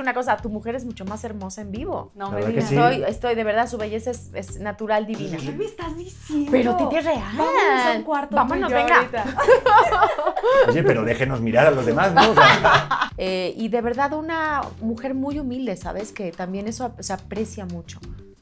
una cosa, tu mujer es mucho más hermosa en vivo. No, me digas. Estoy, de verdad, su belleza es, natural, divina. ¿Qué me estás diciendo? Pero Titi es real. Vámonos a cuarto. venga. Oye, pero déjenos mirar a los demás, ¿no? Eh, y de verdad, una mujer muy humilde, ¿sabes? Que también eso se aprecia mucho.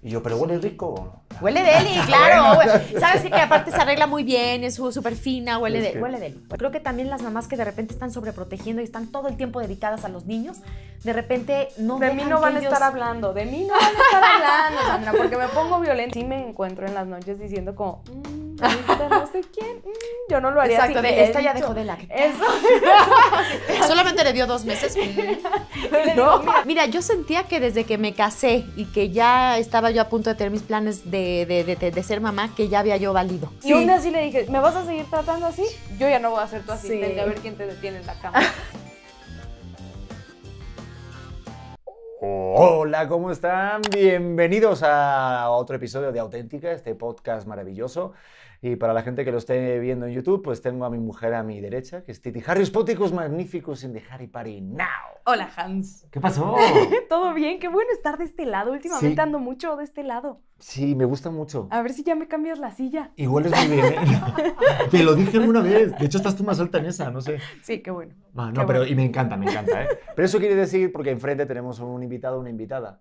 Y yo, pero huele rico. Huele deli, claro. Sabes que, aparte se arregla muy bien, es súper fina, huele, de, huele deli. Creo que también las mamás que de repente están sobreprotegiendo y están todo el tiempo dedicadas a los niños, de repente no De mí no van a estar hablando, de mí no van a estar hablando, Sandra, porque me pongo violenta. y me encuentro en las noches diciendo como... Mm, no sé quién. Mm, yo no lo haría Exacto, de, esta ya dejó de la Eso. Solamente le dio dos meses. mira, mira, yo sentía que desde que me casé y que ya estaba yo a punto de tener mis planes de, ser mamá que ya había yo valido. Y un día sí le dije, ¿me vas a seguir tratando así? Yo ya no voy a hacer tú así, a ver quién te detiene en la cama. Hola, ¿cómo están? Bienvenidos a otro episodio de Auténtica, este podcast maravilloso y para la gente que lo esté viendo en YouTube, pues tengo a mi mujer a mi derecha, que es Titi Harry. ¡Spóticos Magníficos en The Harry Party Now. Hola, Hans. ¿Qué pasó? Todo bien, qué bueno estar de este lado. Últimamente ando mucho de este lado. Sí, me gusta mucho. A ver si ya me cambias la silla. Igual es muy bien. ¿eh? Te lo dije una vez. De hecho, estás tú más alta en esa, no sé. Sí, qué bueno. Ah, no, pero y me encanta, me encanta. ¿eh? Pero eso quiere decir, porque enfrente tenemos un invitado, una invitada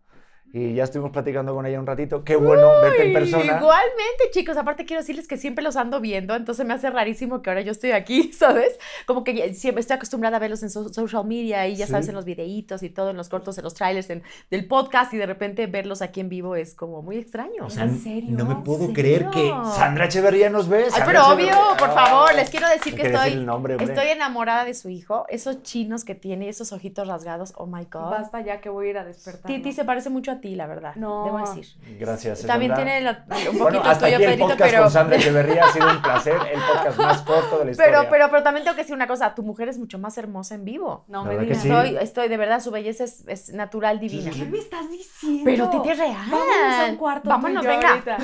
y ya estuvimos platicando con ella un ratito. Qué bueno verte en persona. Igualmente, chicos. Aparte, quiero decirles que siempre los ando viendo, entonces me hace rarísimo que ahora yo estoy aquí, ¿sabes? Como que siempre estoy acostumbrada a verlos en social media y ya sabes, en los videitos y todo, en los cortos, en los trailers, del podcast y de repente verlos aquí en vivo es como muy extraño. ¿En serio? No me puedo creer que Sandra Echeverría nos ve. Ay, pero obvio, por favor, les quiero decir que estoy, nombre, estoy enamorada de su hijo. Esos chinos que tiene, esos ojitos rasgados, oh my God. Basta ya que voy a ir a despertar. Titi se parece mucho a la verdad. No. Debo decir. Gracias. También tiene un poquito bueno, hasta tuyo, aquí el podcast con Sandra Echeverría ha sido un placer, el podcast más corto de la historia. Pero, pero, pero también tengo que decir una cosa, tu mujer es mucho más hermosa en vivo. No, me digas. Estoy, estoy, de verdad, su belleza es, natural, divina. ¿Qué me estás diciendo? Pero Titi es real. Vámonos a un cuarto Vámonos, venga. Ahorita.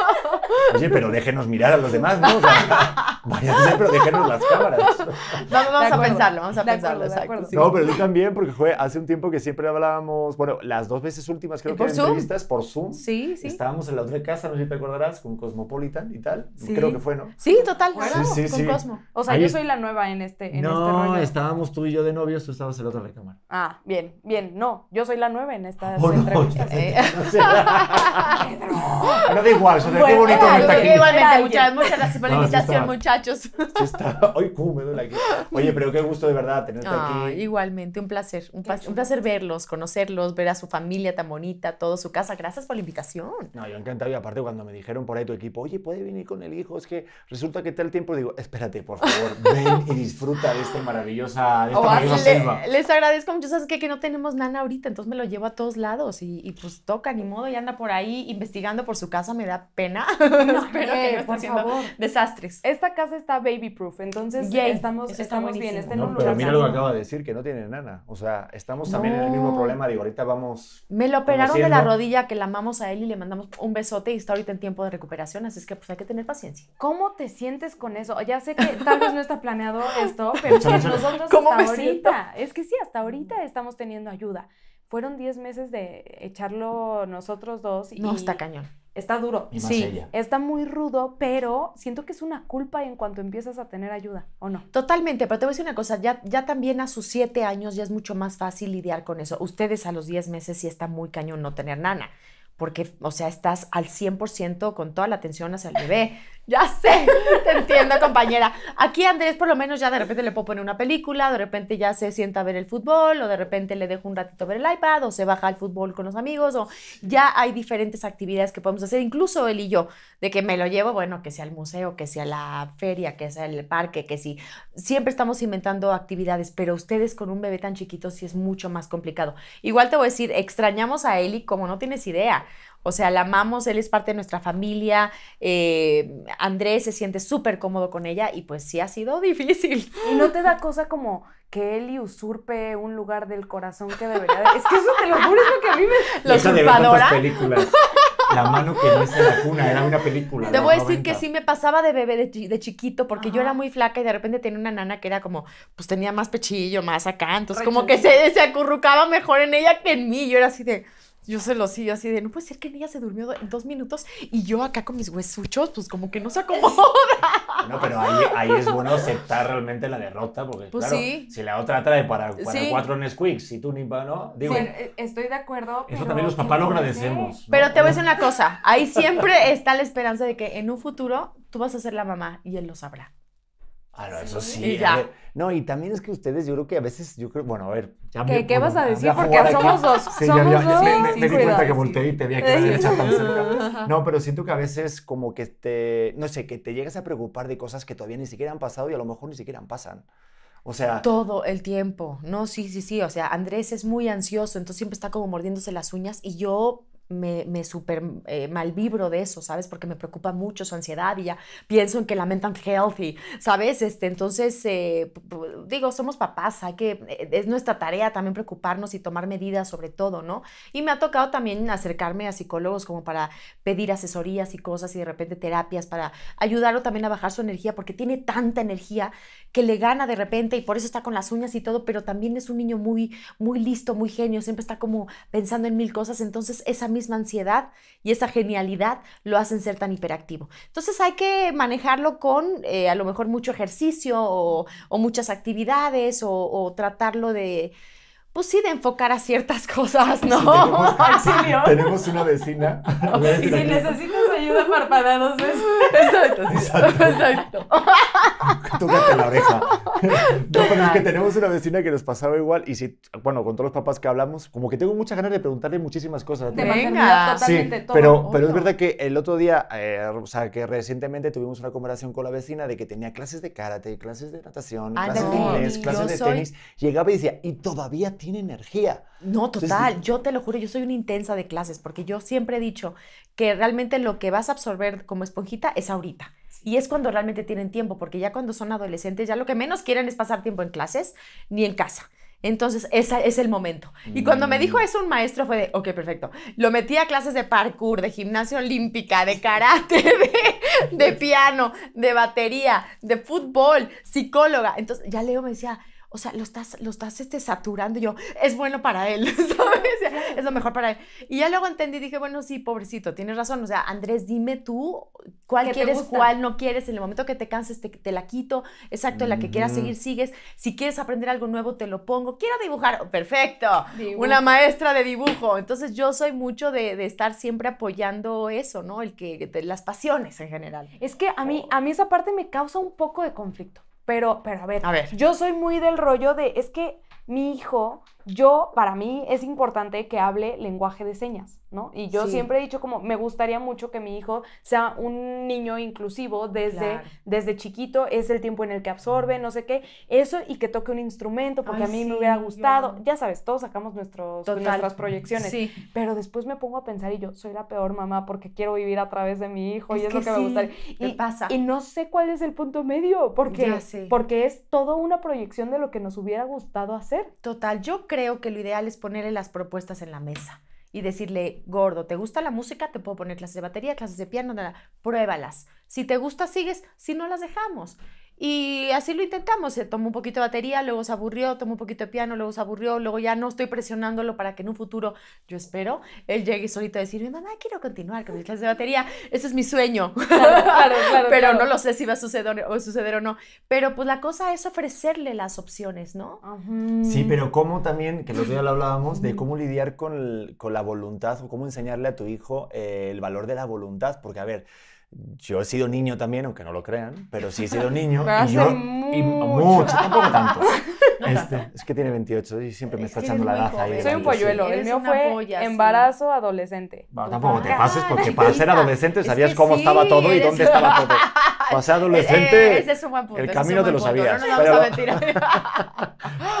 Oye, pero déjenos mirar a los demás, ¿no? O sea, vaya a ser, pero déjenos las cámaras. vamos a pensarlo, vamos a pensarlo. No, pero tú también, porque fue hace un tiempo que siempre hablábamos, bueno, las dos veces últimas últimas, creo que entrevistas por Zoom. Sí, sí. Estábamos en la otra casa, no sé si te acordarás, con Cosmopolitan y tal. Creo que fue, ¿no? Sí, total, sí, sí, con Cosmo. O sea, yo soy la nueva en este, en no, este estábamos tú y yo de novios, tú estabas en la otra recámara. Ah, bien, bien. No, yo soy la nueva en esta. Oh, entrevistas. Eh. No, da igual, qué bonito está aquí. Igualmente, muchas, muchas gracias por la invitación, muchachos. Ay, cómo me duele aquí. Oye, pero qué gusto de verdad tenerte aquí. Igualmente, un placer, un placer verlos, conocerlos, ver a su familia también bonita, todo su casa. Gracias por la invitación. No, yo encantado. Y aparte, cuando me dijeron por ahí tu equipo, oye, puede venir con el hijo, es que resulta que el tiempo, digo, espérate, por favor, ven y disfruta de, este maravillosa, esta maravillosa oh, selva. Les agradezco mucho, ¿sabes qué? Que no tenemos nana ahorita, entonces me lo llevo a todos lados y, pues toca, ni modo, y anda por ahí investigando por su casa, me da pena. No, Espero que no eh, haciendo desastres. Esta casa está baby proof, entonces estamos, estamos bien. Está lo acaba de decir, que no tiene nana. O sea, estamos también en el mismo problema. Digo, ahorita vamos operaron de la rodilla, que la amamos a él y le mandamos un besote y está ahorita en tiempo de recuperación, así es que pues hay que tener paciencia. ¿Cómo te sientes con eso? Ya sé que tal vez no está planeado esto, pero nosotros hasta ahorita, es que sí, hasta ahorita estamos teniendo ayuda. Fueron 10 meses de echarlo nosotros dos. Y, no, está cañón Está duro. sí, está muy rudo, pero siento que es una culpa en cuanto empiezas a tener ayuda, ¿o no? Totalmente, pero te voy a decir una cosa, ya, ya también a sus siete años ya es mucho más fácil lidiar con eso. Ustedes a los diez meses sí está muy cañón no tener nana porque, o sea, estás al 100% con toda la atención hacia el bebé, ya sé, te entiendo, compañera. Aquí Andrés por lo menos ya de repente le puedo poner una película, de repente ya se sienta a ver el fútbol, o de repente le dejo un ratito ver el iPad, o se baja al fútbol con los amigos, o ya hay diferentes actividades que podemos hacer, incluso él y yo, de que me lo llevo, bueno, que sea al museo, que sea la feria, que sea el parque, que sí. Siempre estamos inventando actividades, pero ustedes con un bebé tan chiquito sí es mucho más complicado. Igual te voy a decir, extrañamos a Eli como no tienes idea. O sea, la amamos, él es parte de nuestra familia, eh, Andrés se siente súper cómodo con ella y pues sí ha sido difícil. Y no te da cosa como que Eli usurpe un lugar del corazón que debería de... Es que eso te lo juro, es lo que a mí me... La usurpadora. La mano que no es la cuna, era una película. Te voy a decir que sí me pasaba de bebé, de, chiquito, porque yo era muy flaca y de repente tenía una nana que era como, pues tenía más pechillo, más acá, entonces como que se, se acurrucaba mejor en ella que en mí. Yo era así de... Yo se lo sigo así de, no puede ser que ella se durmió en dos minutos y yo acá con mis huesuchos, pues como que no se acomoda. No, pero ahí, es bueno aceptar realmente la derrota, porque pues claro, si la otra trae para, para cuatro y si tú ni para, ¿no? Digo, eh, estoy de acuerdo. Eso también los papás lo agradecemos. Pero te voy a decir una cosa, ahí siempre está la esperanza de que en un futuro tú vas a ser la mamá y él lo sabrá. Ah, eso sí. Y no, y también es que ustedes, yo creo que a veces, yo bueno, a ver. ¿Qué, ¿qué vas a decir? Porque somos dos. somos Me, que te No, pero siento que a veces como que te, no sé, que te llegas a preocupar de cosas que todavía ni siquiera han pasado y a lo mejor ni siquiera pasan. O sea. Todo el tiempo. No, sí, sí, sí. O sea, Andrés es muy ansioso, entonces siempre está como mordiéndose las uñas y yo me, me super eh, mal vibro de eso, ¿sabes? Porque me preocupa mucho su ansiedad y ya pienso en que lamentan healthy, ¿sabes? Este, entonces, eh, digo, somos papás, que, eh, es nuestra tarea también preocuparnos y tomar medidas sobre todo, ¿no? Y me ha tocado también acercarme a psicólogos como para pedir asesorías y cosas y de repente terapias para ayudarlo también a bajar su energía porque tiene tanta energía que le gana de repente y por eso está con las uñas y todo, pero también es un niño muy, muy listo, muy genio, siempre está como pensando en mil cosas, entonces esa misma ansiedad y esa genialidad lo hacen ser tan hiperactivo. Entonces hay que manejarlo con eh, a lo mejor mucho ejercicio o, muchas actividades o tratarlo de pues sí, de enfocar a ciertas cosas, ¿no? Sí, tenemos, una vecina. si necesitas ayuda parpadeados Exacto, exacto. Tócate la oreja. No, pero es que tenemos una vecina que nos pasaba igual y si, bueno, con todos los papás que hablamos, como que tengo muchas ganas de preguntarle muchísimas cosas. Te Venga. sí, pero, pero es verdad que el otro día, eh, o sea, que recientemente tuvimos una conversación con la vecina de que tenía clases de karate, clases de natación, ah, clases de inglés, clases de tenis. Llegaba y decía, y todavía tiene energía. No, total. yo te lo juro, yo soy una intensa de clases porque yo siempre he dicho que realmente lo que vas a absorber como esponjita es ahorita. Y es cuando realmente tienen tiempo, porque ya cuando son adolescentes, ya lo que menos quieren es pasar tiempo en clases ni en casa. Entonces, ese es el momento. Y cuando me dijo mm. eso un maestro fue de, ok, perfecto. Lo metí a clases de parkour, de gimnasia olímpica, de karate, de, de piano, de batería, de fútbol, psicóloga. Entonces, ya Leo me decía, o sea, lo estás, lo estás este, saturando. Y yo, es bueno para él, Es lo mejor para él. Y ya luego entendí, y dije, bueno, sí, pobrecito, tienes razón. O sea, Andrés, dime tú cuál quieres, cuál no quieres. En el momento que te canses, te, la quito. Exacto, la que quieras seguir, sigues. Si quieres aprender algo nuevo, te lo pongo. Quiero dibujar, oh, perfecto. Una maestra de dibujo. Entonces, yo soy mucho de, de estar siempre apoyando eso, ¿no? El que, las pasiones en general. Es que a mí, oh. a mí esa parte me causa un poco de conflicto. Pero, pero a ver, a ver, yo soy muy del rollo de, es que mi hijo yo, para mí, es importante que hable lenguaje de señas, ¿no? Y yo siempre he dicho como, me gustaría mucho que mi hijo sea un niño inclusivo desde, desde chiquito, es el tiempo en el que absorbe, mm. no sé qué, eso y que toque un instrumento, porque a mí me hubiera gustado, ya sabes, todos sacamos nuestras proyecciones, pero después me pongo a pensar y yo, soy la peor mamá porque quiero vivir a través de mi hijo y es lo que me gustaría. Y, pasa. y no sé cuál es el punto medio, porque, porque es toda una proyección de lo que nos hubiera gustado hacer. Total, yo creo creo que lo ideal es ponerle las propuestas en la mesa y decirle, gordo, ¿te gusta la música? Te puedo poner clases de batería, clases de piano, nada, pruébalas. Si te gusta, sigues, si no, las dejamos. Y así lo intentamos, se tomó un poquito de batería, luego se aburrió, tomó un poquito de piano, luego se aburrió, luego ya no estoy presionándolo para que en un futuro, yo espero, él llegue solito a decirme, mamá, quiero continuar con mis clases de batería, ese es mi sueño, pero no lo sé si va a suceder o, suceder o no, pero pues la cosa es ofrecerle las opciones, ¿no? Sí, pero cómo también, que los días lo hablábamos, de cómo lidiar con, con, la voluntad o cómo enseñarle a tu hijo eh, el valor de la voluntad, porque a ver, yo he sido niño también, aunque no lo crean, pero sí he sido niño. y yo, mucho. Y mucho, tampoco este, tanto. es que tiene 28 y siempre me está echando la gaza. Soy un polluelo. El mío fue embarazo adolescente. tampoco te pases porque para ser adolescente sabías cómo estaba todo y dónde estaba todo. Para ser adolescente, el camino te lo sabías. pero...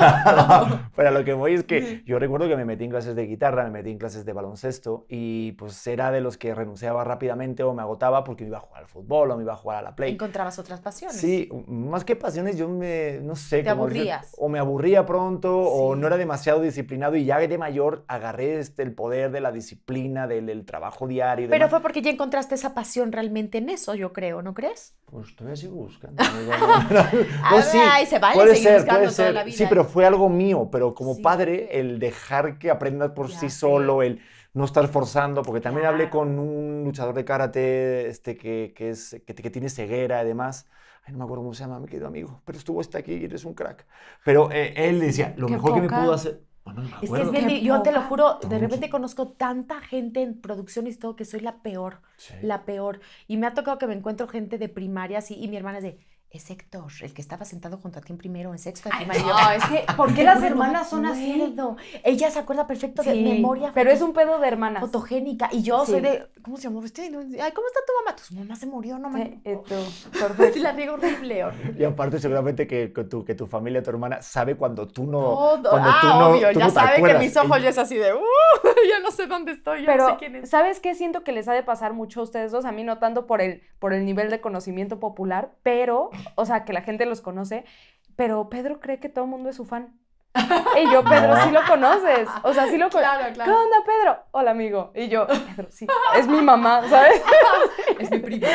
pero lo que voy es que yo recuerdo que me metí en clases de guitarra, me metí en clases de baloncesto y pues era de los que renunciaba rápidamente o me agotaba porque que me iba a jugar al fútbol o me iba a jugar a la play. Encontrabas otras pasiones. Sí, más que pasiones, yo me, no sé. Te aburrías. o me aburría pronto, o no era demasiado disciplinado y ya de mayor agarré este, el poder de la disciplina, del, trabajo diario. Pero fue porque ya encontraste esa pasión realmente en eso, yo creo, ¿no crees? Pues todavía sigo buscando. sí, se Sí, pero fue algo mío, pero como padre, el dejar que aprendas por sí solo, el no estar forzando, porque también hablé con un luchador de karate este, que, que es, que, tiene ceguera, además. Ay, no me acuerdo cómo se llama, me querido amigo, pero estuvo hasta este aquí y eres un crack. Pero eh, él decía, lo mejor que me pudo hacer... Bueno, es que es yo te lo juro, de repente conozco tanta gente en producción y todo que soy la peor, la peor. Y me ha tocado que me encuentro gente de primaria así y mi hermana es de, es Héctor, el que estaba sentado junto a ti en primero, en sexto de No, es que, ¿por qué las hermanas son así? Ella se acuerda perfecto de memoria. Pero es un pedo de hermanas. Fotogénica. Y yo soy de, ¿cómo se llamó este? Ay, ¿cómo está tu mamá? Tu mamá se murió, no me... la digo horrible, Y aparte seguramente que, tu, que tu familia, tu hermana, sabe cuando tú no... ah, obvio, ya sabe que mis ojos ya es así de, uh, ya no sé dónde estoy, ya sé quién es. ¿sabes qué? Siento que les ha de pasar mucho a ustedes dos, a mí notando por el, por el nivel de conocimiento popular, pero o sea, que la gente los conoce, pero Pedro cree que todo el mundo es su fan. Y yo, Pedro, sí lo conoces. O sea, sí lo conoces. Claro, claro. ¿Qué onda, Pedro? Hola, amigo. Y yo, Pedro, sí, es mi mamá, ¿sabes? es mi prima.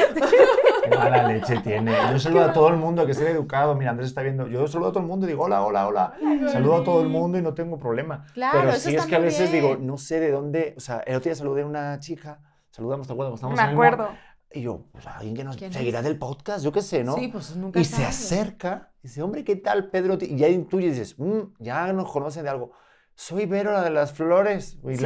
Qué mala leche tiene. Yo saludo a todo el mundo que esté educado. Mira, Andrés está viendo. Yo saludo a todo el mundo y digo, hola, hola, hola. saludo a todo el mundo y no tengo problema. Claro, Pero sí es que a veces digo, no sé de dónde. O sea, el otro día saludé a una chica. Saludamos, ¿te acuerdas? Estamos Me acuerdo. Y yo, pues alguien que nos seguirá del podcast, yo qué sé, ¿no? Sí, pues nunca. Y se acerca, y dice, hombre, ¿qué tal, Pedro? Y ya intuye, dices, mm, ya nos conocen de algo soy Vero, la de las flores. Y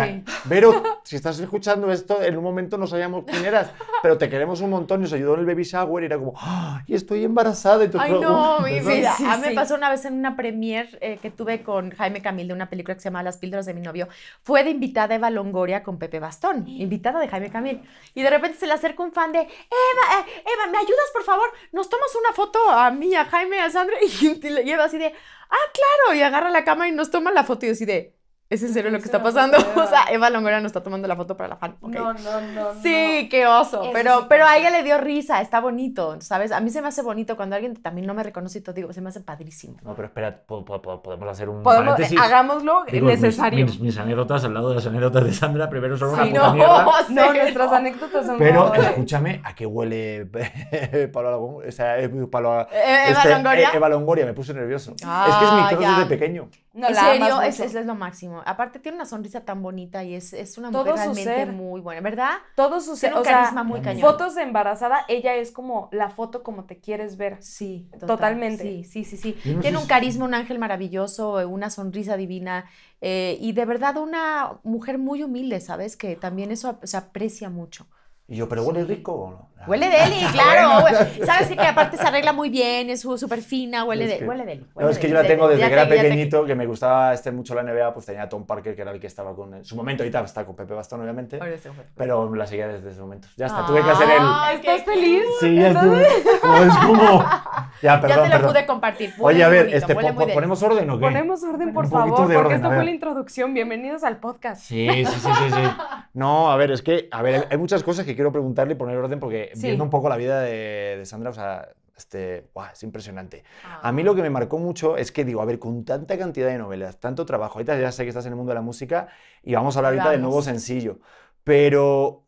Vero, si estás escuchando esto, en un momento no sabíamos quién eras, pero te queremos un montón. Y nos ayudó en el baby shower y era como, ¡ay, ah, estoy embarazada! Y ¡Ay, no! Mi vida. Sí, me pasó una vez en una premiere eh, que tuve con Jaime Camil de una película que se llama Las píldoras de mi novio. Fue de invitada Eva Longoria con Pepe Bastón, invitada de Jaime Camil. Y de repente se le acerca un fan de, Eva, eh, Eva, ¿me ayudas, por favor? Nos tomas una foto a mí, a Jaime, a Sandra. Y, y lleva así de, ah, claro, y agarra la cámara y nos toma la foto y decide, ¿Es en serio lo que está pasando? o sea, Eva Longoria nos está tomando la foto para la fan. Okay. No, no, no. Sí, qué oso. pero, pero a ella le dio risa, está bonito, ¿sabes? A mí se me hace bonito cuando alguien también no me reconoce y todo, digo, se me hace padrísimo. No, pero espera, podemos hacer un ¿Podemos, Hagámoslo digo, necesario. Mis, mis, anécdotas al lado de las anécdotas de Sandra, primero son una sí, puta no, No, nuestras anécdotas son Pero escúchame, ¿a qué huele O eh, Eva, este, Longoria? Eh, Eva Longoria? me puse nervioso. Ah, es que es mi trozo desde pequeño. No, en es, es, lo máximo. Aparte tiene una sonrisa tan bonita y es, es una mujer realmente muy buena, ¿verdad? Todo su ser, un carisma muy cañón. Fotos de embarazada, ella es como la foto como te quieres ver. Sí, totalmente. Sí, sí, sí, tiene un carisma, un ángel maravilloso, una sonrisa divina eh, y de verdad una mujer muy humilde, ¿sabes? Que también eso se aprecia mucho. Y yo, pero huele rico. O no? Ah. Huele deli, claro. Sabes que, que, aparte se arregla muy bien, es súper fina, huele, de, huele deli. no, es que yo la tengo desde que era pequeñito, que me gustaba este mucho la NBA, pues tenía Tom Parker, que era el que estaba con... En su momento ahorita está con Pepe Bastón, obviamente, pero la seguía desde ese momento. Ya está, tuve que hacer el... ¿Estás feliz? Sí, ya es como... Ya, perdón, ya te lo pude compartir. Oye, a ver, este, ¿ponemos orden o qué? Ponemos orden, por favor, porque esto fue la introducción. Bienvenidos al podcast. sí, sí, sí, sí. No, a ver, es que, a ver, hay muchas cosas que quiero preguntarle y poner orden porque viendo un poco la vida de, Sandra, o sea, este, es impresionante. A mí lo que me marcó mucho es que digo, a ver, con tanta cantidad de novelas, tanto trabajo, ahorita ya sé que estás en el mundo de la música y vamos a hablar ahorita de del nuevo sencillo. Pero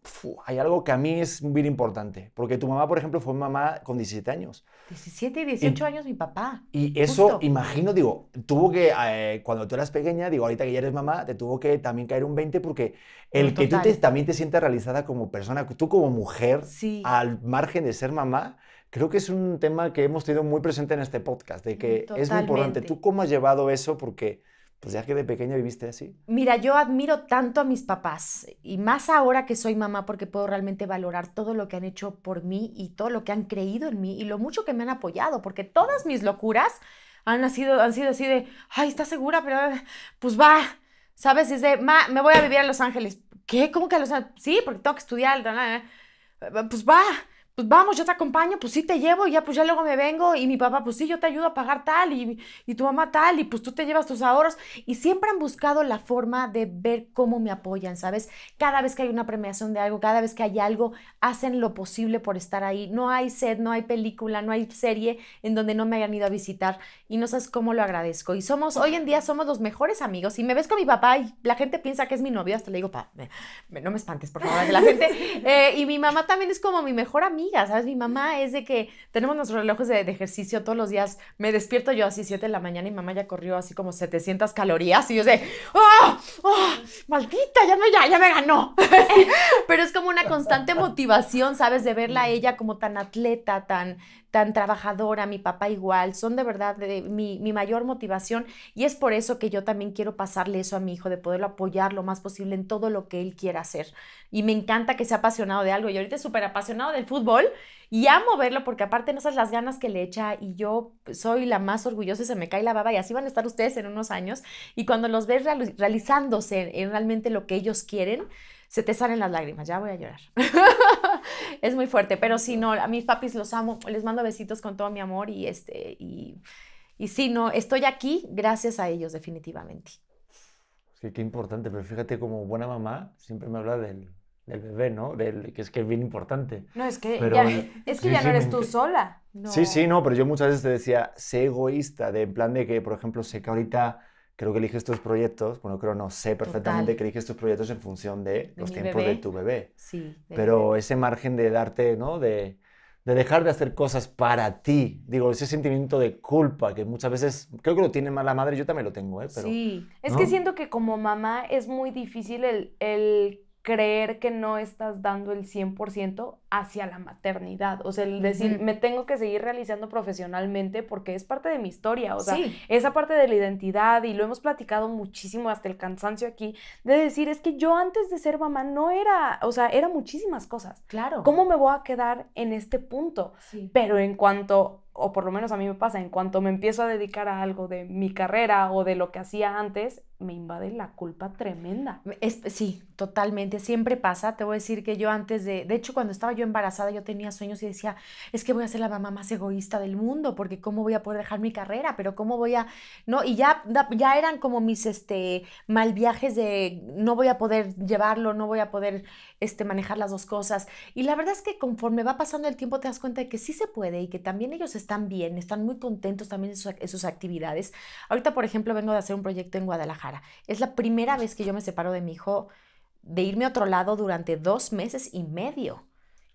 hay algo que a mí es bien importante, porque tu mamá, por ejemplo, fue mamá con 17 años. 17, 18 años mi papá. Y eso, imagino, digo, tuvo que, eh, cuando tú eras pequeña, digo, ahorita que ya eres mamá, te tuvo que también caer un 20, porque el que tú también te sientas realizada como persona, tú como mujer, al margen de ser mamá, creo que es un tema que hemos tenido muy presente en este podcast, de que es muy importante. ¿Tú cómo has llevado eso? Porque pues ya que de pequeña viviste así. Mira, yo admiro tanto a mis papás y más ahora que soy mamá porque puedo realmente valorar todo lo que han hecho por mí y todo lo que han creído en mí y lo mucho que me han apoyado, porque todas mis locuras han sido, han sido así de, ay, está segura? Pero pues va, ¿sabes? Es de, ma, me voy a vivir a Los Ángeles. ¿Qué? ¿Cómo que a Los Ángeles? Sí, porque tengo que estudiar. Pues va, pues vamos, yo te acompaño, pues sí te llevo, y ya pues ya luego me vengo y mi papá, pues sí, yo te ayudo a pagar tal y, y, tu mamá tal y pues tú te llevas tus ahorros. Y siempre han buscado la forma de ver cómo me apoyan, ¿sabes? Cada vez que hay una premiación de algo, cada vez que hay algo, hacen lo posible por estar ahí. No hay set, no hay película, no hay serie en donde no me hayan ido a visitar y no sabes cómo lo agradezco. Y somos, hoy en día somos los mejores amigos y me ves con mi papá y la gente piensa que es mi novio, hasta le digo, no me espantes, por favor, que la gente... Eh, y mi mamá también es como mi mejor amiga ¿sabes? Mi mamá es de que tenemos nuestros relojes de, ejercicio todos los días. Me despierto yo así 7 de la mañana y mi mamá ya corrió así como 700 calorías y yo sé, ah, ah, ¡Maldita! Ya me, ya, ya me ganó. Pero es como una constante motivación, ¿sabes? De verla a mm. ella como tan atleta, tan, tan trabajadora, mi papá igual, son de verdad mi, mi, mayor motivación y es por eso que yo también quiero pasarle eso a mi hijo, de poderlo apoyar lo más posible en todo lo que él quiera hacer. Y me encanta que sea apasionado de algo y ahorita es súper apasionado del fútbol y amo verlo porque aparte no sabes las ganas que le echa y yo soy la más orgullosa y se me cae la baba y así van a estar ustedes en unos años y cuando los ves realizándose en realmente lo que ellos quieren, se te salen las lágrimas, ya voy a llorar. es muy fuerte, pero sí, no, a mis papis los amo, les mando besitos con todo mi amor y este, y, sí, no, estoy aquí gracias a ellos definitivamente. Sí, qué importante, pero fíjate como buena mamá siempre me habla del el bebé, ¿no? Del, que es que es bien importante. No, es que ya, es que ya no eres tú sola. Sí, sí, no, pero yo muchas veces te decía, sé egoísta, de en plan de que, por ejemplo, sé que ahorita creo que eliges estos proyectos, bueno, creo no, sé perfectamente que eliges estos proyectos en función de, los tiempos de tu bebé. Sí. Pero ese margen de darte, ¿no? De, dejar de hacer cosas para ti. Digo, ese sentimiento de culpa que muchas veces creo que lo tiene más la madre, yo también lo tengo, ¿eh? sí, es que siento que como mamá es muy difícil el, el creer que no estás dando el 100% hacia la maternidad. O sea, el decir, me tengo que seguir realizando profesionalmente porque es parte de mi historia. O sea, esa parte de la identidad, y lo hemos platicado muchísimo hasta el cansancio aquí, de decir, es que yo antes de ser mamá no era, o sea, era muchísimas cosas. Claro. ¿Cómo me voy a quedar en este punto? Sí. Pero en cuanto o por lo menos a mí me pasa, en cuanto me empiezo a dedicar a algo de mi carrera o de lo que hacía antes, me invade la culpa tremenda. sí, totalmente, siempre pasa. Te voy a decir que yo antes de, de hecho cuando estaba yo embarazada yo tenía sueños y decía, es que voy a ser la mamá más egoísta del mundo, porque cómo voy a poder dejar mi carrera, pero cómo voy a, no, y ya, ya eran como mis, este, mal viajes de no voy a poder llevarlo, no voy a poder, este, manejar las dos cosas. Y la verdad es que conforme va pasando el tiempo te das cuenta de que sí se puede y que también ellos están bien, están muy contentos también en sus, sus, actividades. Ahorita, por ejemplo, vengo de hacer un proyecto en Guadalajara. Es la primera vez que yo me separo de mi hijo de irme a otro lado durante dos meses y medio.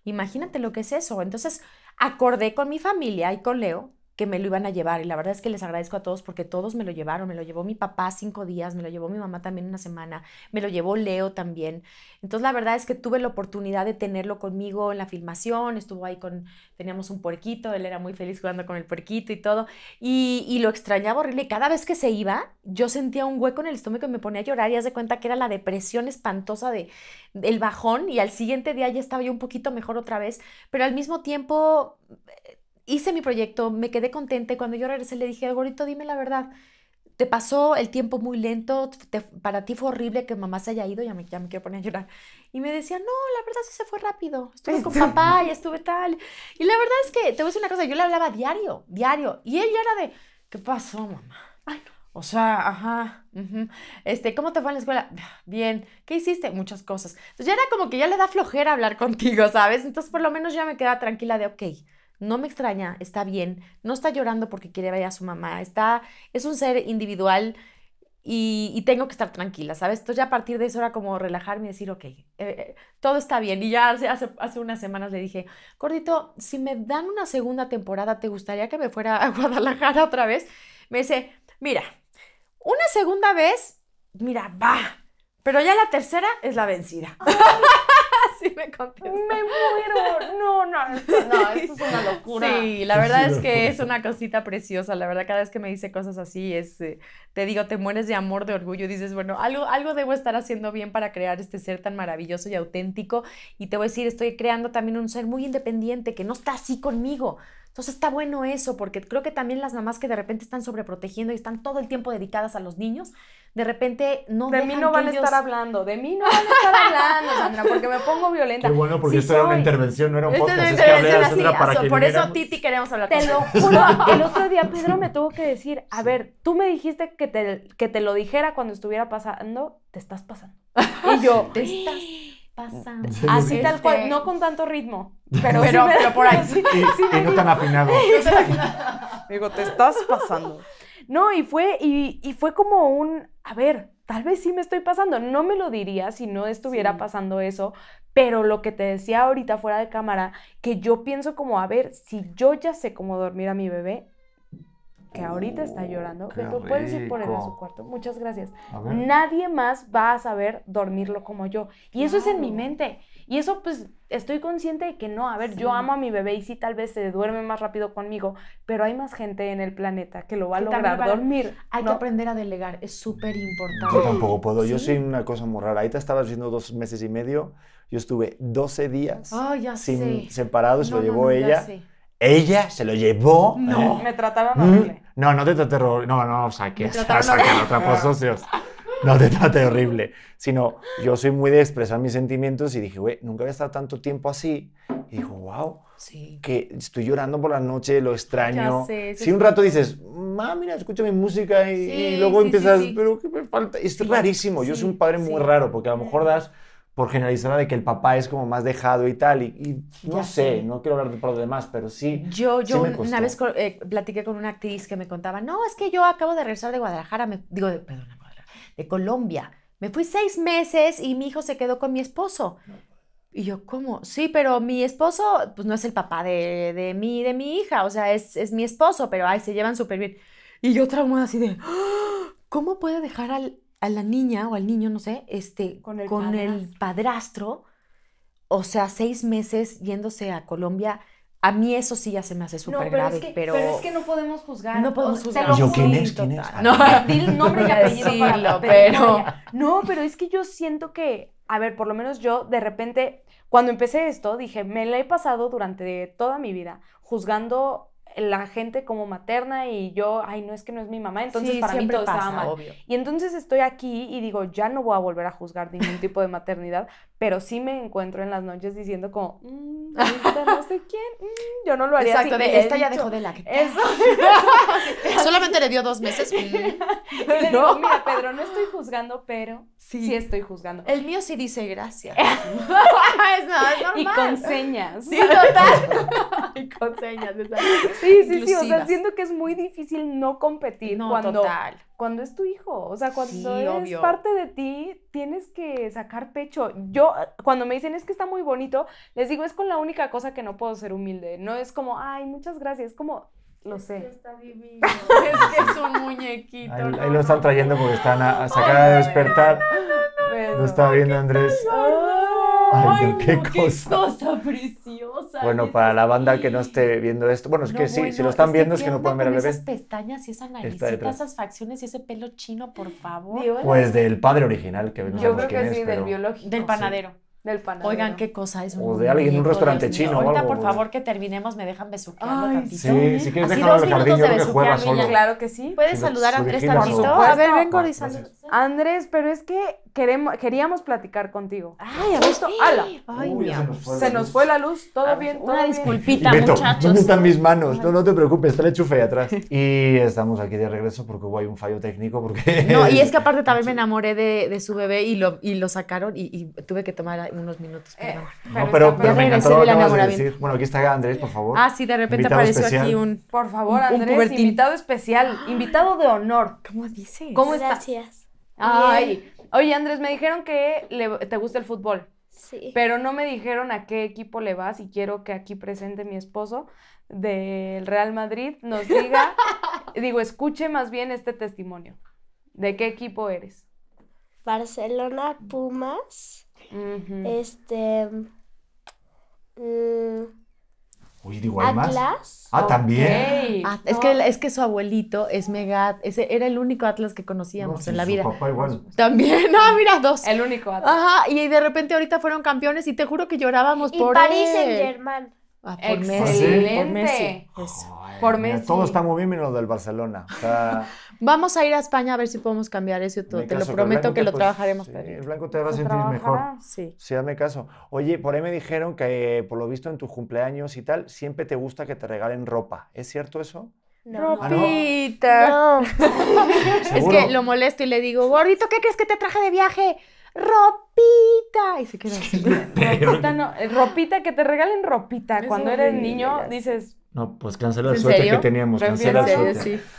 Imagínate lo que es eso. Entonces, acordé con mi familia y con Leo que me lo iban a llevar. Y la verdad es que les agradezco a todos porque todos me lo llevaron. Me lo llevó mi papá cinco días, me lo llevó mi mamá también una semana, me lo llevó Leo también. Entonces la verdad es que tuve la oportunidad de tenerlo conmigo en la filmación. Estuvo ahí con, teníamos un puerquito, él era muy feliz jugando con el puerquito y todo. Y, lo extrañaba horrible. cada vez que se iba, yo sentía un hueco en el estómago y me ponía a llorar. Y haz de cuenta que era la depresión espantosa de, del bajón. Y al siguiente día ya estaba yo un poquito mejor otra vez. Pero al mismo tiempo eh, hice mi proyecto, me quedé contenta. Cuando yo regresé le dije, Gorito, dime la verdad. Te pasó el tiempo muy lento, para ti fue horrible que mamá se haya ido, ya me, quiero poner a llorar. Y me decía, no, la verdad sí se fue rápido. Estuve con papá y estuve tal. Y la verdad es que, te voy a decir una cosa, yo le hablaba diario, diario. Y él ya era de, ¿qué pasó, mamá? Ay, no. O sea, ajá, este, ¿cómo te fue en la escuela? Bien, ¿qué hiciste? Muchas cosas. Entonces ya era como que ya le da flojera hablar contigo, ¿sabes? Entonces por lo menos ya me quedaba tranquila de, ok, no me extraña, está bien, no está llorando porque quiere ver a su mamá, está, es un ser individual y, tengo que estar tranquila, ¿sabes? Entonces ya a partir de eso era como relajarme y decir, ok, eh, eh, todo está bien. Y ya hace, hace, hace, unas semanas le dije, Gordito, si me dan una segunda temporada, ¿te gustaría que me fuera a Guadalajara otra vez? Me dice, mira, una segunda vez, mira, va, pero ya la tercera es la vencida. sí me Me muero. No, no, esto, no, esto es una locura. Sí, la verdad es que es una cosita preciosa. La verdad, cada vez que me dice cosas así, es, eh, te digo, te mueres de amor, de orgullo. Dices, bueno, algo, algo debo estar haciendo bien para crear este ser tan maravilloso y auténtico. Y te voy a decir, estoy creando también un ser muy independiente que no está así conmigo. Entonces está bueno eso, porque creo que también las mamás que de repente están sobreprotegiendo y están todo el tiempo dedicadas a los niños, de repente no De mí no van a estar hablando, de mí no van a estar hablando, Sandra, porque me pongo violenta. Qué bueno, porque esto era una intervención, no era un esto podcast. Es que hablé para por eso, Titi, queremos hablar Te lo juro, el otro día Pedro me tuvo que decir, a ver, tú me dijiste que te, que te lo dijera cuando estuviera pasando, te estás pasando. Y yo, te estás pasando Así tal este, cual, no con tanto ritmo, pero, pero, por ahí. y, no tan afinado. Digo, te estás pasando. No, y fue, y, fue como un, a ver, tal vez sí me estoy pasando. No me lo diría si no estuviera pasando eso, pero lo que te decía ahorita fuera de cámara, que yo pienso como, a ver, si yo ya sé cómo dormir a mi bebé, que ahorita está llorando, Qué tú puedes ir por él a su cuarto. Muchas gracias. Nadie más va a saber dormirlo como yo. Y eso es en mi mente. Y eso pues estoy consciente de que no, a ver, yo amo a mi bebé y sí tal vez se duerme más rápido conmigo, pero hay más gente en el planeta que lo va a lograr dormir. Hay que aprender a delegar, es súper importante. Yo tampoco puedo, yo soy una cosa muy rara. ahorita te estaba diciendo dos meses y medio, yo estuve 12 días ah, sin separados, lo llevó ella. Ella se lo llevó. No, ¿eh? me trataron mm. horrible. No, no te traté horrible. No, no, que Saquen otra por socios. No te trate horrible. Sino, yo soy muy de expresar mis sentimientos y dije, güey, nunca había estado tanto tiempo así. Y dijo, wow, sí. que estoy llorando por la noche, lo extraño. si un rato dices, ma, mira, escucho mi música y, luego empiezas, pero ¿qué me falta? Es rarísimo. Yo soy un padre muy raro porque a lo mejor das por generalizar de que el papá es como más dejado y tal, y, no sé, no quiero hablar de por lo demás, pero sí. Yo, yo una vez eh, platiqué con una actriz que me contaba, no, es que yo acabo de regresar de Guadalajara, me, digo, de, de Colombia, me fui seis meses y mi hijo se quedó con mi esposo. Y yo, ¿cómo? Sí, pero mi esposo, pues no es el papá de, de mí, de mi hija, o sea, es, mi esposo, pero ay, se llevan súper bien. Y yo traumada así de, ¡Ah! ¿cómo puede dejar al, a la niña o al niño, no sé, este, con el, padrastro. o sea, seis meses yéndose a Colombia. A mí eso sí ya se me hace súper grave, pero... es que no podemos juzgar. No podemos juzgar. yo quién es? ¿Quién ah, el nombre y pero... No, pero es que yo siento que... A ver, por lo menos yo, de repente, cuando empecé esto, dije, me la he pasado durante toda mi vida juzgando la gente como materna y yo, ay, no es que no es mi mamá, entonces para mí todo Y entonces estoy aquí y digo, ya no voy a volver a juzgar ningún tipo de maternidad, pero sí me encuentro en las noches diciendo como, mmm, no sé quién, mm, yo no lo haría Exacto, De, esta ya dejó de la Solamente le dio dos meses. Mm. y ¿No? mira, Pedro, no estoy juzgando, pero sí, estoy juzgando. El mío sí dice gracias. Y con señas. Sí, total. y con exacto. Sí, sí, sí. O sea, siento que es muy difícil no competir cuando, cuando es tu hijo. O sea, cuando es parte de ti, tienes que sacar pecho. Yo, cuando me dicen es que está muy bonito, les digo, es con la única cosa que no puedo ser humilde. No es como, ay, muchas gracias. Es como, lo sé. es que es un muñequito. Ahí, lo están trayendo porque están a, sacar a despertar. Lo está viendo Andrés. Ay, qué, qué cosa. preciosa. Bueno, para la banda que no esté viendo esto, bueno, es que sí, si lo están viendo es que no pueden ver al bebé. Esas pestañas y esa naricita, esas facciones y ese pelo chino, por favor. pues del padre original que no Yo creo que sí, del biológico. Del panadero. Del panadero. Oigan, qué cosa es. O de alguien en un restaurante chino o algo. Ahorita, por favor, que terminemos, me dejan besuqueando tantito. Sí, si ¿eh? quieres dejarlo en el jardín, yo creo que juega solo. Claro que sí. ¿Puedes saludar a Andrés tantito? A ver, vengo y saludo. Andrés, pero es que queríamos platicar contigo. Ay, a visto? ¡Hala! Ay, Se, nos fue la luz, todo bien. una disculpita, muchachos. ¿Dónde están mis manos? No, no te preocupes, está el enchufe ahí atrás. Y estamos aquí de regreso porque hubo ahí un fallo técnico. Porque... No, y es que aparte también me enamoré de, su bebé y lo, y lo sacaron y, tuve que tomar unos minutos. Eh, pero no, pero, me encantó lo que de decir. Bueno, aquí está Andrés, por favor. Ah, sí, de repente apareció aquí un. Por favor, un, Andrés, invitado especial, invitado de honor. ¿Cómo dices? ¿Cómo Gracias. Ay. Oye, Andrés, me dijeron que te gusta el fútbol. Sí. Pero no me dijeron a qué equipo le vas y quiero que aquí presente mi esposo del Real Madrid nos diga, digo, escuche más bien este testimonio. ¿De qué equipo eres? Barcelona Pumas. Este. Mm, ¿Atlas? Ah, también. Ah, es, que, es que su abuelito es mega. Ese era el único Atlas que conocíamos en la vida. papá pues, También. No, mira, dos. El único Atlas. Ajá, y de repente ahorita fueron campeones y te juro que llorábamos y por París en Germán. por Messi. Por Messi. todo está muy bien menos del Barcelona. O sea, Vamos a ir a España a ver si podemos cambiar eso. Todo. Te lo prometo que, lo trabajaremos. Sí, el blanco te va a sentir mejor. Sí. sí, hazme caso. Oye, por ahí me dijeron que por lo visto en tus cumpleaños y tal, siempre te gusta que te regalen ropa. ¿Es cierto eso? No. Ropita. Ah, es que lo molesto y le digo, gordito, ¿qué crees que te traje de viaje? ropita. Y se queda así. ropita, no, eh, ropita, que te regalen ropita. cuando eres niño, dices, no, pues cancela el suerte que teníamos. cancela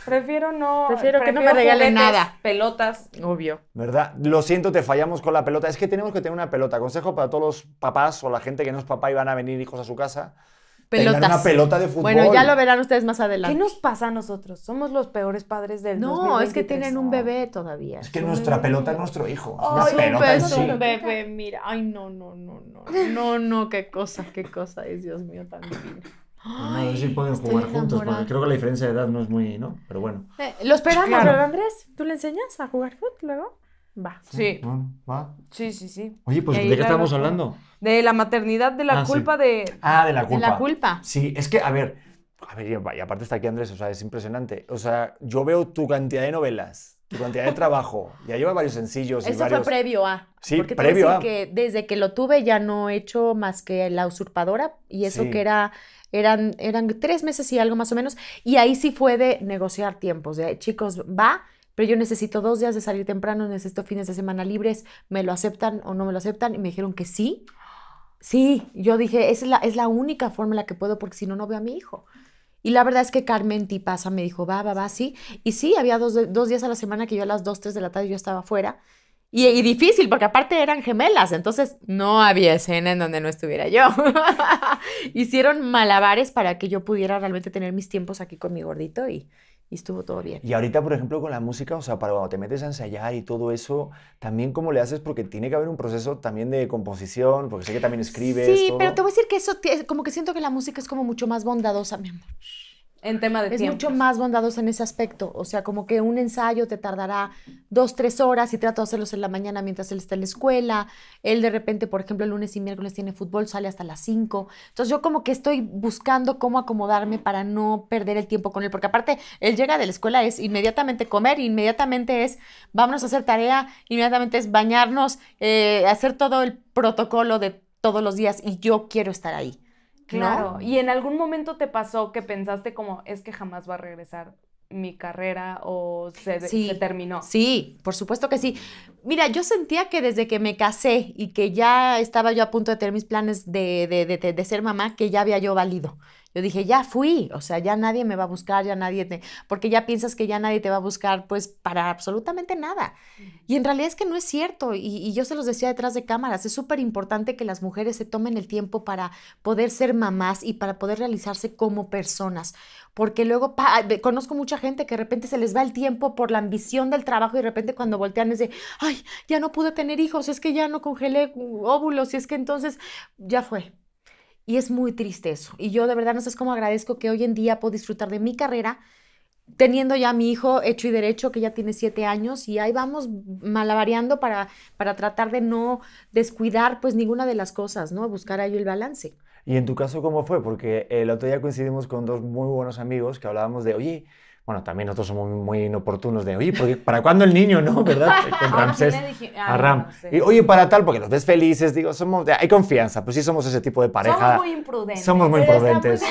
Prefiero no. Prefiero, que no me regalen nada. Pelotas. Obvio. ¿Verdad? Lo siento, te fallamos con la pelota. Es que tenemos que tener una pelota. Consejo para todos los papás o la gente que no es papá y van a venir hijos a su casa. Pelotas. Una pelota de fútbol. Bueno, ya lo verán ustedes más adelante. ¿Qué nos pasa a nosotros? Somos los peores padres del mundo. No, es que tienen un bebé todavía. Es que nuestra pelota es nuestro hijo. No, no, mira. Ay, no, no, no, no. No, no, qué cosa, qué cosa es, Dios mío, tan no sé si pueden jugar juntos, porque creo que la diferencia de edad no es muy, ¿no? Pero bueno. Eh, lo esperamos, ¿verdad, Andrés? ¿Tú le enseñas a jugar fútbol luego? Va. Sí. Ah, va. Sí, sí, sí. Oye, pues, ¿de qué estábamos hablando? De la maternidad, de la ah, culpa de... Ah, de la culpa. De la culpa. Sí, es que, a ver, a ver, y aparte está aquí Andrés, o sea, es impresionante. O sea, yo veo tu cantidad de novelas, tu cantidad de trabajo. Ya lleva varios sencillos. Eso fue previo a. Sí, previo que desde que lo tuve ya no he hecho más que La Usurpadora y eso que era eran, tres meses y algo más o menos. Y ahí sí fue de negociar tiempos, de chicos, va, pero yo necesito dos días de salir temprano, necesito fines de semana libres, ¿me lo aceptan o no me lo aceptan? Y me dijeron que sí. Sí, yo dije, es la, es la única forma en la que puedo porque si no, no veo a mi hijo. Y la verdad es que Carmen Tipasa me dijo, va, va, va, sí. Y sí, había dos, dos días a la semana que yo a las 2, 3 de la tarde yo estaba afuera y, difícil, porque aparte eran gemelas, entonces no había escena en donde no estuviera yo. Hicieron malabares para que yo pudiera realmente tener mis tiempos aquí con mi gordito y, estuvo todo bien. Y ahorita, por ejemplo, con la música, o sea, para cuando te metes a ensayar y todo eso, también cómo le haces, porque tiene que haber un proceso también de composición, porque sé que también escribes. Sí, pero te voy a decir que eso, como que siento que la música es como mucho más bondadosa, mi amor. En tema de es mucho más bondadoso en ese aspecto. O sea, como que un ensayo te tardará dos, tres horas y trato de hacerlos en la mañana mientras él está en la escuela. Él de repente, por ejemplo, el lunes y miércoles tiene fútbol, sale hasta las cinco, Entonces yo como que estoy buscando cómo acomodarme para no perder el tiempo con él. Porque aparte, él llega de la escuela, es inmediatamente comer, inmediatamente es vámonos a hacer tarea, inmediatamente es bañarnos, eh, hacer todo el protocolo de todos los días y yo quiero estar ahí. Claro, y en algún momento te pasó que pensaste como, es que jamás va a regresar mi carrera o se, terminó. Sí, por supuesto que sí. Mira, yo sentía que desde que me casé y que ya estaba yo a punto de tener mis planes de, de, de, de ser mamá, que ya había yo valido. Yo dije, ya fui, o sea, ya nadie me va a buscar, ya nadie te... Porque ya piensas que ya nadie te va a buscar, pues, para absolutamente nada. Y en realidad es que no es cierto, y, yo se los decía detrás de cámaras, es súper importante que las mujeres se tomen el tiempo para poder ser mamás y para poder realizarse como personas. Porque luego conozco mucha gente que de repente se les va el tiempo por la ambición del trabajo y de repente cuando voltean es de, ay, ya no pude tener hijos, es que ya no congelé uh, óvulos, y es que entonces ya fue, y es muy triste eso. Y yo de verdad no sé cómo agradezco que hoy en día puedo disfrutar de mi carrera teniendo ya a mi hijo hecho y derecho, que ya tiene siete años, y ahí vamos malabareando para, para tratar de no descuidar pues ninguna de las cosas, ¿no? Buscar ahí el balance. ¿Y en tu caso cómo fue? Porque el otro día coincidimos con dos muy buenos amigos que hablábamos de, oye, bueno, también nosotros somos muy inoportunos de, oye, ¿para cuándo el niño, no? ¿Verdad? Con ah, Ramsés. Ah, a Ram. Y, oye, para tal, porque los ves felices, digo, somos, hay confianza, pues sí somos ese tipo de pareja. Somos muy imprudentes. Somos muy imprudentes.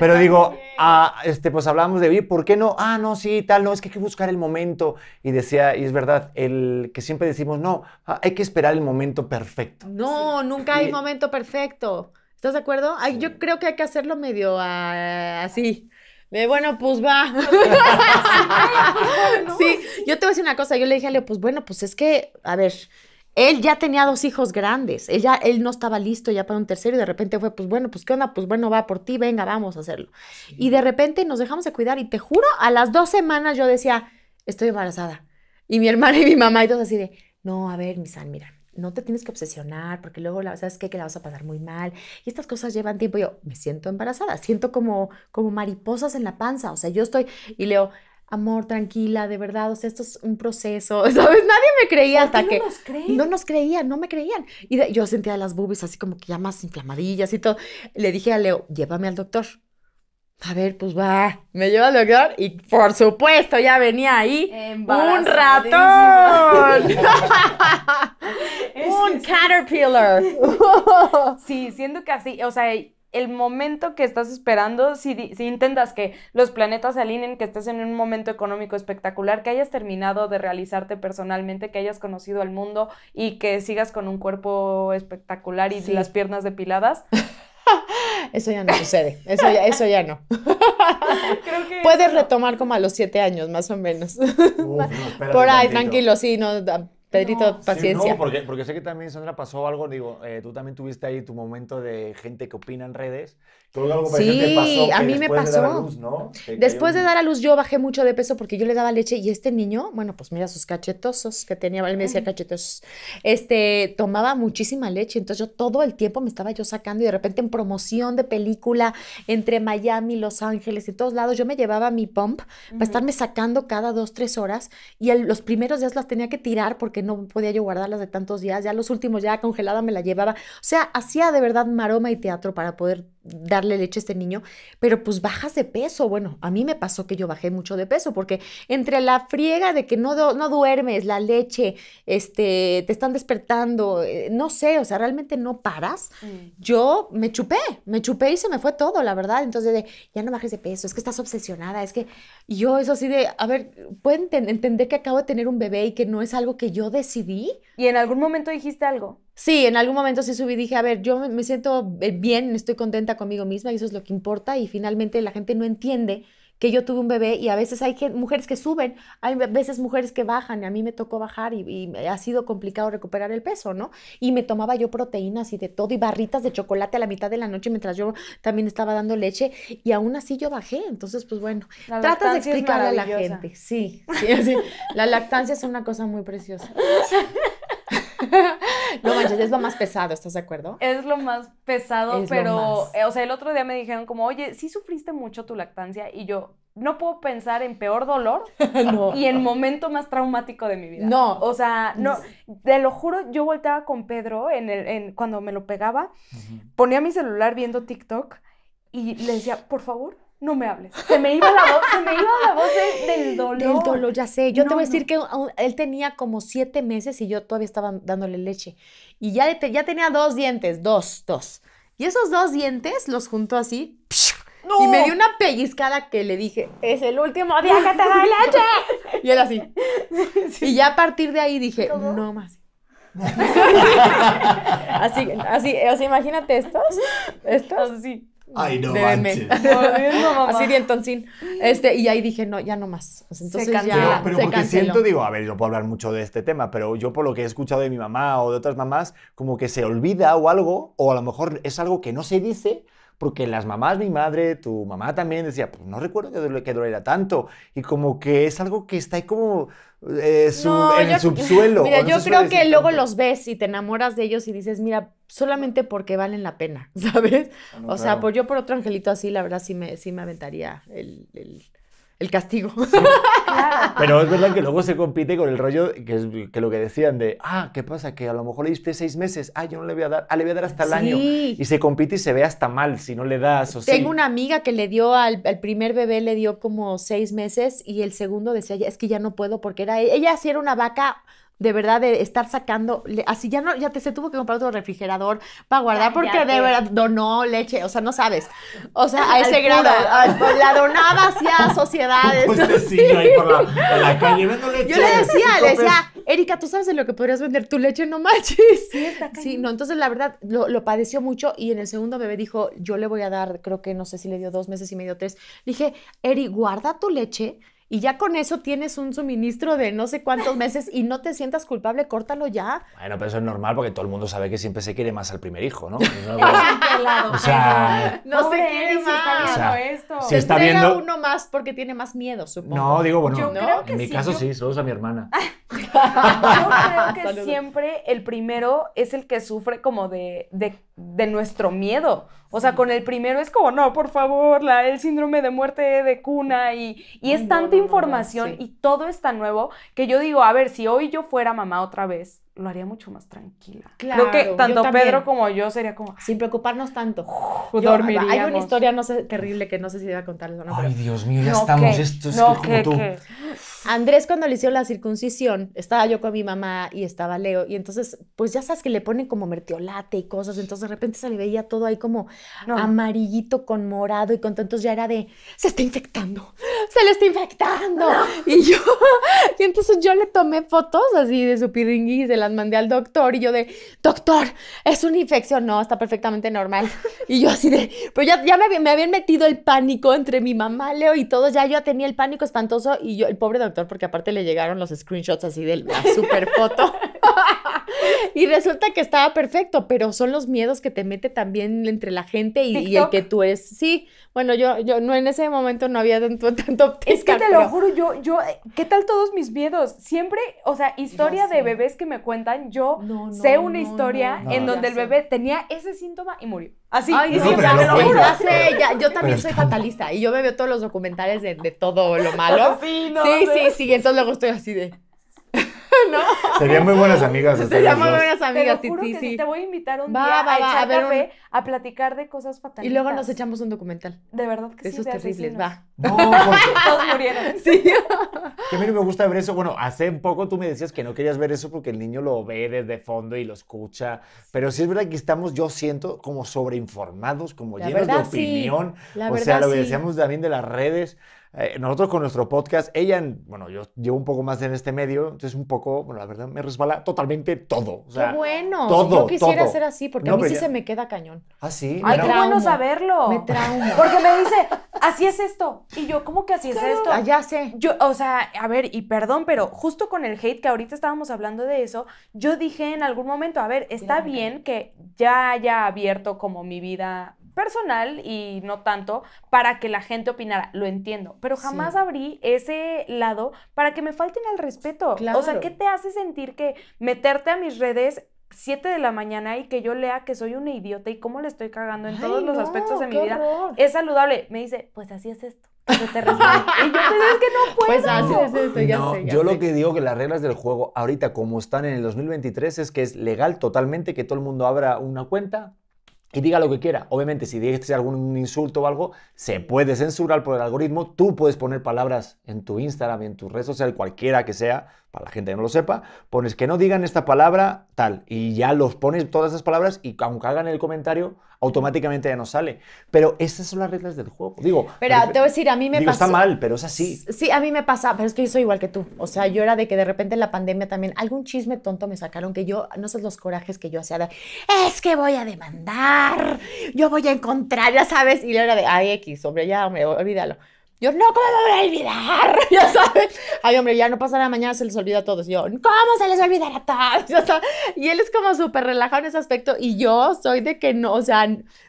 Pero digo, ah, este, pues hablamos de, oye, ¿por qué no? Ah, no, sí, tal, no, es que hay que buscar el momento. Y decía, y es verdad, el que siempre decimos, no, hay que esperar el momento perfecto. No, nunca hay momento perfecto. ¿Estás de acuerdo? Yo creo que hay que hacerlo medio así bueno, pues va. Pues sí, yo te voy a decir una cosa, yo le dije a Leo, pues bueno, pues es que, a ver, él ya tenía dos hijos grandes, ya, él no estaba listo ya para un tercero y de repente fue, pues bueno, pues qué onda, pues bueno, va por ti, venga, vamos a hacerlo. Y de repente nos dejamos de cuidar y te juro, a las dos semanas yo decía, estoy embarazada. Y mi hermana y mi mamá y todos así de, no, a ver, San, mira, no te tienes que obsesionar porque luego la, sabes qué? que la vas a pasar muy mal. Y estas cosas llevan tiempo. Yo me siento embarazada, siento como, como mariposas en la panza. O sea, yo estoy y leo, amor, tranquila, de verdad, o sea, esto es un proceso, ¿sabes? Nadie me creía hasta no que... Nos No nos creían, no me creían. Y yo sentía las bubis así como que ya más inflamadillas y todo. Le dije a Leo, llévame al doctor a ver, pues va, me lleva al doctor y por supuesto ya venía ahí un ratón. un caterpillar. sí, siendo que así, o sea, el momento que estás esperando, si, si, intentas que los planetas se alineen, que estés en un momento económico espectacular, que hayas terminado de realizarte personalmente, que hayas conocido al mundo y que sigas con un cuerpo espectacular y las piernas depiladas, Eso ya no sucede, eso ya, eso ya no. Puedes retomar como a los siete años, más o menos. Por ahí, tranquilo, sí, no, Pedrito, paciencia. porque, porque, sé que también Sandra pasó algo, digo, eh, tú también tuviste ahí tu momento de gente que opina en redes todo algo sí, pasó a mí me pasó. Después de dar a luz yo bajé mucho de peso porque yo le daba leche y este niño, bueno, pues mira sus cachetosos que tenía, él me decía cachetosos, este, tomaba muchísima leche, entonces yo todo el tiempo me estaba yo sacando y de repente en promoción de película entre Miami, Los Ángeles y todos lados, yo me llevaba mi pump para estarme sacando cada dos, tres horas y los primeros días las tenía que tirar porque no podía yo guardarlas de tantos días, ya los últimos ya congelada me la llevaba, o sea, hacía de verdad maroma y teatro para poder darle leche a este niño, pero pues bajas de peso. Bueno, a mí me pasó que yo bajé mucho de peso porque entre la friega de que no, no duermes, la leche, este, te están despertando, eh, no sé, o sea, realmente no paras. Mm. Yo me chupé, me chupé y se me fue todo, la verdad. Entonces de, ya no bajes de peso, es que estás obsesionada, es que yo eso así de, a ver, pueden entender que acabo de tener un bebé y que no es algo que yo decidí. ¿Y en algún momento dijiste algo? Sí, en algún momento sí subí, dije, a ver, yo me siento eh, bien, estoy contenta conmigo misma y eso es lo que importa y finalmente la gente no entiende que yo tuve un bebé y a veces hay mujeres que suben, hay veces mujeres que bajan, y a mí me tocó bajar y, ha sido complicado recuperar el peso, ¿no? Y me tomaba yo proteínas y de todo y barritas de chocolate a la mitad de la noche mientras yo también estaba dando leche y aún así yo bajé, entonces pues bueno, tratas de explicarle a la gente, sí, sí la lactancia es una cosa muy preciosa. no manches, es lo más pesado, ¿estás de acuerdo? Es lo más pesado, pero, eh, o sea, el otro día me dijeron como, oye, sí sufriste mucho tu lactancia y yo, no puedo pensar en peor dolor y en momento más traumático de mi vida. No. O sea, no, te lo juro, yo volteaba con Pedro en el, cuando me lo pegaba, ponía mi celular viendo TikTok y le decía, por favor, no me hables. Se me iba la voz, se me iba la voz del dolor. Del dolor, ya sé. Yo te voy a decir que él tenía como siete meses y yo todavía estaba dándole leche. Y ya, ya tenía dos dientes, dos, dos. Y esos dos dientes los juntó así. Y me dio una pellizcada que le dije, es el último día que te doy leche. y él así. Y ya a partir de ahí dije, no más. así, así, o sea, imagínate estos, estos, Sí. Ay, no manches. Así de entonces. Este, y ahí dije, no, ya no más. entonces se canceló. Pero, pero porque siento, digo, a ver, yo puedo hablar mucho de este tema, pero yo por lo que he escuchado de mi mamá o de otras mamás, como que se olvida o algo, o a lo mejor es algo que no se dice, porque las mamás, mi madre, tu mamá también decía, pues no recuerdo que, que doliera tanto. Y como que es algo que está ahí como eh, el subsuelo. Mira, yo creo que luego los ves y te enamoras de ellos y dices, mira, solamente porque valen la pena, ¿sabes? Ah, o sea, por yo por otro angelito así, la verdad sí me, sí me aventaría el el castigo. Pero es verdad que luego se compite con el rollo que, es, que lo que decían de, ah, ¿qué pasa? Que a lo mejor le diste seis meses, ah, yo no le voy a dar, ah, le voy a dar hasta el año. Y se compite y se ve hasta mal si no le das. O Tengo una amiga que le dio al, primer bebé, le dio como seis meses y el segundo decía, es que ya no puedo porque era, ella sí era una vaca de verdad de estar sacando, así ya no, ya te se tuvo que comprar otro refrigerador para guardar porque de verdad donó leche, o sea, no sabes, o sea, a ese grado, la donaba hacia sociedades. Pues sí, ahí por la, calle, vendo leche. Yo le decía, le decía, Erika, tú sabes de lo que podrías vender tu leche, no manches. Sí, no, entonces la verdad lo, lo, padeció mucho y en el segundo bebé dijo, yo le voy a dar, creo que no sé si le dio dos meses y medio, tres, le dije, Eri, guarda tu leche y ya con eso tienes un suministro de no sé cuántos meses y no te sientas culpable, córtalo ya. Bueno, pero eso es normal porque todo el mundo sabe que siempre se quiere más al primer hijo, ¿no? no o sea, no se quiere más. Se está viendo está viendo uno más porque tiene más miedo, supongo. No, digo, bueno, Yo creo que en mi sí. caso sí, solo a mi hermana. Yo creo que siempre el primero es el que sufre como de, de, de nuestro miedo. O sea, con el primero es como, no, por favor, la, el síndrome de muerte de cuna y, es tanta información y todo es tan nuevo que yo digo, a ver, si hoy yo fuera mamá otra vez, lo haría mucho más tranquila. Claro, Creo que tanto Pedro como yo sería como... Sin preocuparnos tanto. Yo, Hay una historia, no sé, terrible que no sé si iba a contarles Ay, Dios mío, ya estamos. Esto es como tú. Andrés, cuando le hicieron la circuncisión, estaba yo con mi mamá y estaba Leo. Y entonces, pues ya sabes que le ponen como mertiolate y cosas. Entonces, de repente se le veía todo ahí como amarillito con morado y con entonces ya era de... Se está infectando. Se le está infectando. Y yo... Y entonces yo le tomé fotos así de su piringuis, de la mandé al doctor y yo de, doctor, es una infección, no, está perfectamente normal. Y yo así de, pero ya, ya me, me, habían metido el pánico entre mi mamá, Leo y todos ya yo tenía el pánico espantoso y yo, el pobre doctor, porque aparte le llegaron los screenshots así de la super foto. y resulta que estaba perfecto, pero son los miedos que te mete también entre la gente y, el que tú eres. Sí, bueno, yo, yo no en ese momento no había tanto, tanto Es que te lo juro, yo, yo, ¿qué tal todos mis miedos? Siempre, o sea, historia de bebés que me cuentan, yo sé una historia en donde el bebé tenía ese síntoma y murió. Así, Ay, sí, yo también soy fatalista y yo veo todos los documentales de, todo lo malo. no, sí, sí, sí, entonces luego estoy así de... Serían muy buenas amigas. Serían muy Te, voy a invitar un día a echar a platicar de cosas fatales. Y luego nos echamos un documental. De verdad que sí. Esos terribles, No, todos murieron. Sí. que a mí no me gusta ver eso. Bueno, hace un poco tú me decías que no querías ver eso porque el niño lo ve desde fondo y lo escucha. Pero sí es verdad que estamos, yo siento, como sobreinformados, como llenos de opinión. o sea, lo que decíamos también de las redes. Eh, nosotros con nuestro podcast, ella, bueno, yo llevo un poco más en este medio, entonces un poco, bueno, la verdad me resbala totalmente todo. ¡Qué bueno! Todo, yo quisiera ser así, porque a mí sí se me queda cañón. ¿Ah, sí? Ay, qué bueno saberlo. Me trauma. Porque me dice, así es esto. Y yo, ¿cómo que así es esto? Ah, ya sé. Yo, o sea, a ver, y perdón, pero justo con el hate que ahorita estábamos hablando de eso, yo dije en algún momento, a ver, está bien que ya haya abierto como mi vida personal y no tanto para que la gente opinara, lo entiendo, pero jamás abrí ese lado para que me falten al respeto. O sea, ¿qué te hace sentir que meterte a mis redes 7 de la mañana y que yo lea que soy una idiota y cómo le estoy cagando en todos los aspectos de mi vida es saludable? Me dice, pues así es esto. y yo te pues digo, que no puedo. Pues yo lo que digo que las reglas del juego ahorita como están en el 2023 es que es legal totalmente que todo el mundo abra una cuenta, y diga lo que quiera. Obviamente, si dices algún insulto o algo, se puede censurar por el algoritmo. Tú puedes poner palabras en tu Instagram, en tu red social, cualquiera que sea, para la gente que no lo sepa. Pones que no digan esta palabra tal y ya los pones todas esas palabras y aunque hagan el comentario, automáticamente ya no sale. Pero esas son las reglas del juego. Digo, pero te voy a decir, a mí me digo, Está mal, pero es así. Sí, a mí me pasa, pero es que yo soy igual que tú. O sea, yo era de que de repente en la pandemia también algún chisme tonto me sacaron que yo, no sé los corajes que yo hacía es que voy a demandar, yo voy a encontrar, ya sabes, y la era de, ay, X, hombre, ya, hombre, olvídalo. Yo, no, ¿cómo me voy a olvidar? Ya sabes. Ay, hombre, ya no pasa nada, mañana se les olvida a todos. yo, ¿cómo se les olvidará a todos? Ya Y él es como súper relajado en ese aspecto. Y yo soy de que no, o sea,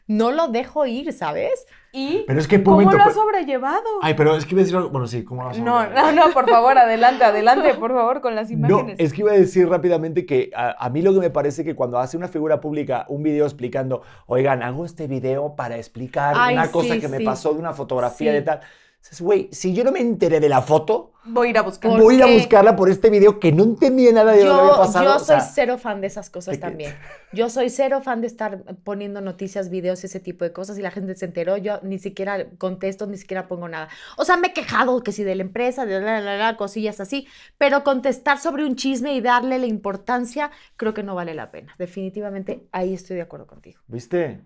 no lo dejo ir, ¿sabes? ¿Y pero es que, cómo lo ha sobrellevado? Ay, pero es que iba a decir algo. Bueno, sí, ¿cómo lo has No, no, no, por favor, adelante, adelante, por favor, con las imágenes. No, es que iba a decir rápidamente que a, mí lo que me parece que cuando hace una figura pública un video explicando, oigan, hago este video para explicar una cosa que me pasó de una fotografía de tal. Güey, si yo no me enteré de la foto, Voy a ir a buscarla. Voy a ir a buscarla por este video que no entendí nada de lo que había pasado. Yo soy cero fan de esas cosas también. Yo soy cero fan de estar poniendo noticias, videos, ese tipo de cosas y la gente se enteró. Yo ni siquiera contesto, ni siquiera pongo nada. O sea, me he quejado que si de la empresa, de la, la, la, cosillas así, pero contestar sobre un chisme y darle la importancia creo que no vale la pena. Definitivamente ahí estoy de acuerdo contigo. ¿Viste?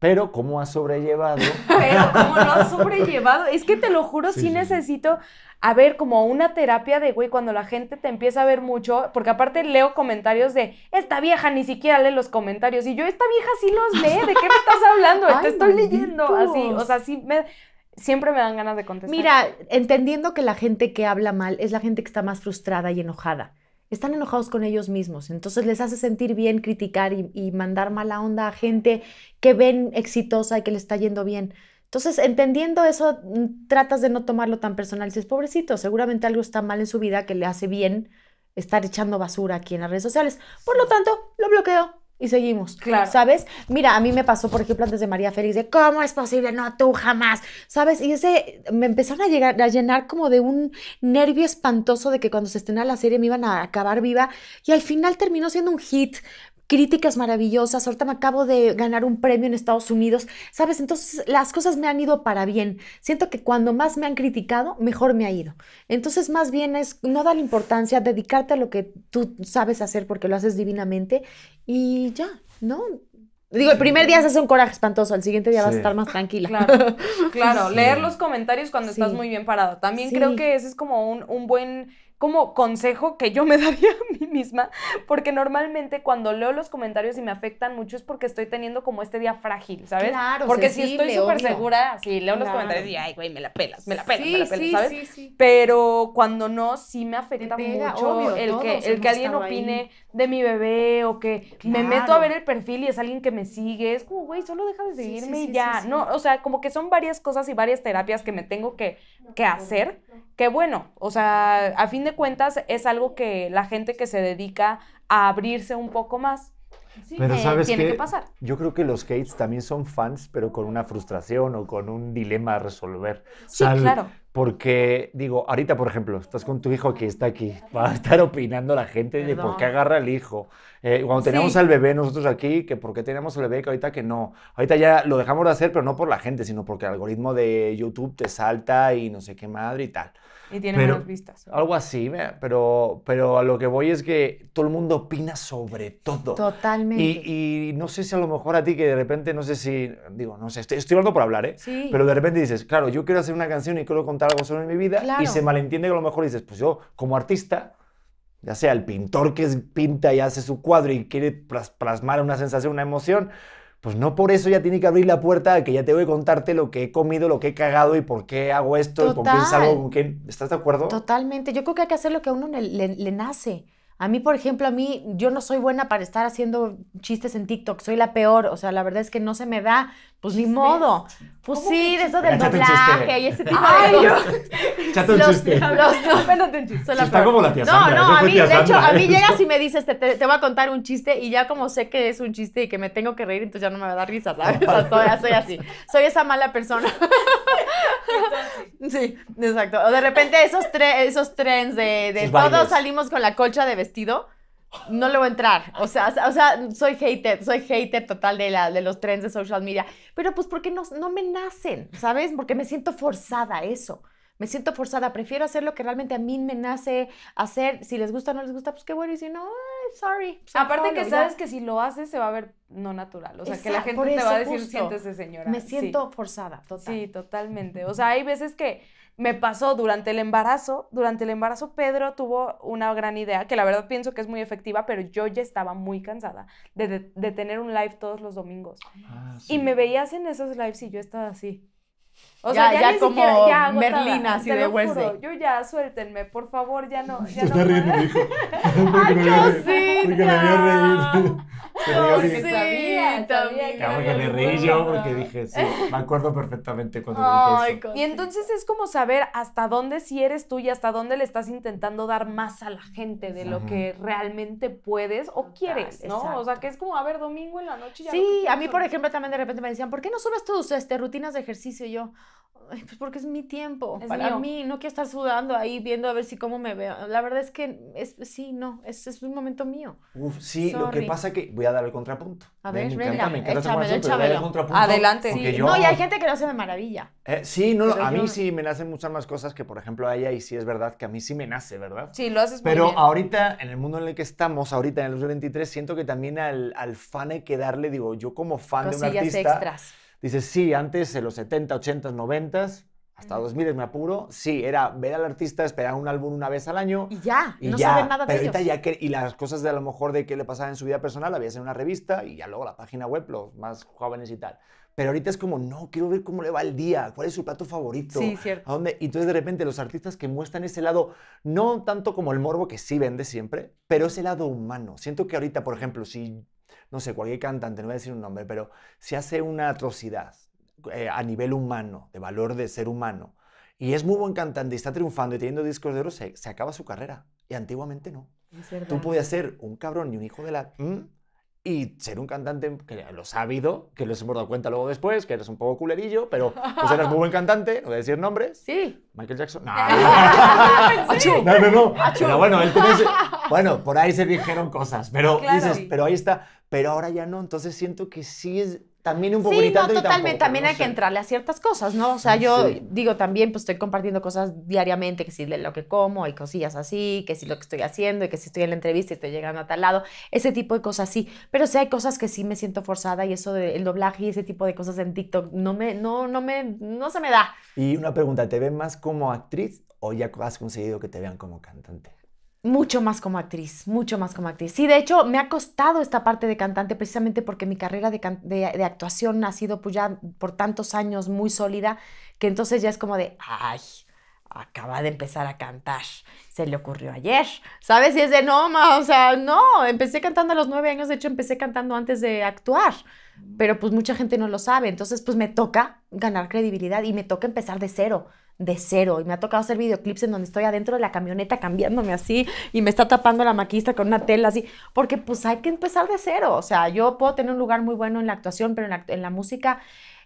Pero cómo ha sobrellevado. Pero cómo no has sobrellevado. Es que te lo juro, sí, necesito, a ver, como una terapia de, güey, cuando la gente te empieza a ver mucho, porque aparte leo comentarios de, esta vieja ni siquiera lee los comentarios. Y yo, esta vieja sí los lee, ¿de qué me estás hablando? te estoy leyendo. Así, o sea, sí siempre me dan ganas de contestar. Mira, entendiendo que la gente que habla mal es la gente que está más frustrada y enojada están enojados con ellos mismos. Entonces les hace sentir bien criticar y, mandar mala onda a gente que ven exitosa y que le está yendo bien. Entonces, entendiendo eso, mm, tratas de no tomarlo tan personal. Si es pobrecito, seguramente algo está mal en su vida que le hace bien estar echando basura aquí en las redes sociales. Por lo tanto, lo bloqueo y seguimos. Claro. ¿Sabes? Mira, a mí me pasó, por ejemplo, antes de María Félix, de cómo es posible, no, tú jamás. ¿Sabes? Y ese me empezaron a, llegar, a llenar como de un nervio espantoso de que cuando se estrenara la serie me iban a acabar viva y al final terminó siendo un hit críticas maravillosas, ahorita me acabo de ganar un premio en Estados Unidos, ¿sabes? Entonces las cosas me han ido para bien. Siento que cuando más me han criticado, mejor me ha ido. Entonces más bien es no dar importancia, dedicarte a lo que tú sabes hacer porque lo haces divinamente y ya, ¿no? Digo, el primer día se hace un coraje espantoso, el siguiente día vas a estar más tranquila. Claro, claro. leer los comentarios cuando estás muy bien parado. También creo que ese es como un buen como consejo que yo me daría a mí misma, porque normalmente cuando leo los comentarios y me afectan mucho es porque estoy teniendo como este día frágil, ¿sabes? Claro, porque si estoy súper segura, si leo los comentarios y, ay, güey, me la pelas, me la pelas, me la pelas, sí, ¿sabes? Pero cuando no, sí me afecta mucho el que, el que alguien opine de mi bebé o que me meto a ver el perfil y es alguien que me sigue. Es como, güey, solo deja de seguirme y ya. no, o sea, como que son varias cosas y varias terapias que me tengo que, hacer. Que bueno, o sea, a fin de cuentas es algo que la gente que se dedica a abrirse un poco más. pero tiene que, pasar. Yo creo que los hates también son fans, pero con una frustración o con un dilema a resolver. Sí, claro. Porque, digo, ahorita, por ejemplo, estás con tu hijo que está aquí, va a estar opinando la gente de por qué agarra el hijo. Eh, cuando teníamos al bebé nosotros aquí, que por qué teníamos al bebé, que ahorita que no. Ahorita ya lo dejamos de hacer, pero no por la gente, sino porque el algoritmo de YouTube te salta y no sé qué madre y tal. Y tiene menos vistas. Algo así, pero, pero a lo que voy es que todo el mundo opina sobre todo. Totalmente. Y, no sé si a lo mejor a ti que de repente, no sé si, digo, no sé, estoy, estoy hablando por hablar, ¿eh? Sí. Pero de repente dices, claro, yo quiero hacer una canción y quiero contar algo sobre mi vida y se malentiende que a lo mejor dices, pues yo como artista, ya sea el pintor que pinta y hace su cuadro y quiere plasmar una sensación, una emoción, pues no por eso ya tiene que abrir la puerta a que ya te voy a contarte lo que he comido, lo que he cagado y por qué hago esto y por qué salgo con quién. ¿Estás de acuerdo? Totalmente. Yo creo que hay que hacer lo que a uno le nace. A mí, por ejemplo, a mí, yo no soy buena para estar haciendo chistes en TikTok, soy la peor, o sea, la verdad es que no se me da, pues ni modo. Pues sí, de eso del doblaje y ese tipo de cosas. Chate un chiste. Los, no, Está como la tía No, no, a mí, de hecho, a mí llegas y me dices, te, te, voy a contar un chiste y ya como sé que es un chiste y que me tengo que reír, entonces ya no me va a dar risa, ¿sabes? O sea, soy así. Soy esa mala persona. Sí, exacto. O de repente esos, tres esos trends de, de todos salimos con la colcha de vestido. No le voy a entrar, o sea, o sea, soy hater, soy hater total de, la, de los trends de social media, pero pues porque no, no me nacen, ¿sabes? Porque me siento forzada a eso me siento forzada, prefiero hacer lo que realmente a mí me nace hacer, si les gusta o no les gusta, pues qué bueno, y si no, sorry. Aparte que sabes que si lo haces se va a ver no natural. O sea, que la gente te va a decir, sientes siéntese señora. Me siento forzada, total. Sí, totalmente. O sea, hay veces que me pasó durante el embarazo. Durante el embarazo Pedro tuvo una gran idea, que la verdad pienso que es muy efectiva, pero yo ya estaba muy cansada de, de, tener un live todos los domingos. Ah, y me veías en esos lives y yo estaba así. O sea, ya, como Merlina, así de Wednesday. Yo ya, suéltenme, por favor, ya no. Ya no riendo mi hijo. ¡Ay, José. Porque me reír. bien. que reí yo, porque dije, sí, me acuerdo perfectamente cuando Y entonces es como saber hasta dónde si eres tú y hasta dónde le estás intentando dar más a la gente de lo que realmente puedes o quieres, ¿no? O sea, que es como, a ver, domingo en la noche ya Sí, a mí, por ejemplo, también de repente me decían, ¿por qué no subes tus este, rutinas de ejercicio? yo, pues porque es mi tiempo, es para mí, no quiero estar sudando ahí viendo a ver si cómo me veo. La verdad es que es, sí, no, es, es un momento mío. Uf, sí, lo que pasa que voy a dar el contrapunto. A me encanta, me encanta Adelante. No, y hay gente que lo hace de maravilla. Eh, sí, no, a mí sí me nacen muchas más cosas que, por ejemplo, a ella y sí es verdad que a mí sí me nace, ¿verdad? Sí, lo haces Pero ahorita, en el mundo en el que estamos, ahorita en el 2023, siento que también al, al fan hay que darle, digo, yo como fan de un artista... extras Dices, sí, antes en los 70, 80, 90, hasta 2000 me apuro, sí, era ver al artista, esperar un álbum una vez al año. Y ya, no ya, nada de ellos. ya que, y las cosas de a lo mejor de qué le pasaba en su vida personal, había en una revista y ya luego la página web, los más jóvenes y tal. Pero ahorita es como, no, quiero ver cómo le va el día, cuál es su plato favorito. Sí, cierto. ¿A dónde? Y entonces de repente los artistas que muestran ese lado, no tanto como el morbo que sí vende siempre, pero ese lado humano. Siento que ahorita, por ejemplo, si no sé, cualquier cantante, no voy a decir un nombre, pero si hace una atrocidad eh, a nivel humano, de valor de ser humano, y es muy buen cantante y está triunfando y teniendo discos de oro, se, acaba su carrera. Y antiguamente no. Tú podías ser un cabrón y un hijo de la y ser un cantante que lo ha sabido, que los hemos dado cuenta luego después, que eres un poco culerillo, pero pues eras muy buen cantante, no de decir nombres. Sí. Michael Jackson. No. No, no, Pero bueno, él bueno, por ahí se dijeron cosas, pero pero ahí está, pero ahora ya no, entonces siento que sí es también un poco sí, no, totalmente. también hay que entrarle a ciertas cosas, ¿no? O sea, yo digo también, pues estoy compartiendo cosas diariamente, que si lo que como hay cosillas así, que si lo que estoy haciendo y que si estoy en la entrevista y estoy llegando a tal lado, ese tipo de cosas sí. Pero sí hay cosas que sí me siento forzada y eso del doblaje y ese tipo de cosas en TikTok no me, no, no me, no se me da. Y una pregunta, ¿te ven más como actriz o ya has conseguido que te vean como cantante? Mucho más como actriz, mucho más como actriz. Sí, de hecho, me ha costado esta parte de cantante precisamente porque mi carrera de, de, actuación ha sido pues, ya por tantos años muy sólida que entonces ya es como de, ay, acaba de empezar a cantar, se le ocurrió ayer, ¿sabes? Y es de, no, o sea, no, empecé cantando a los nueve años, de hecho empecé cantando antes de actuar pero pues mucha gente no lo sabe. Entonces, pues me toca ganar credibilidad y me toca empezar de cero, de cero. Y me ha tocado hacer videoclips en donde estoy adentro de la camioneta cambiándome así y me está tapando la maquista con una tela así, porque pues hay que empezar de cero. O sea, yo puedo tener un lugar muy bueno en la actuación, pero en la, música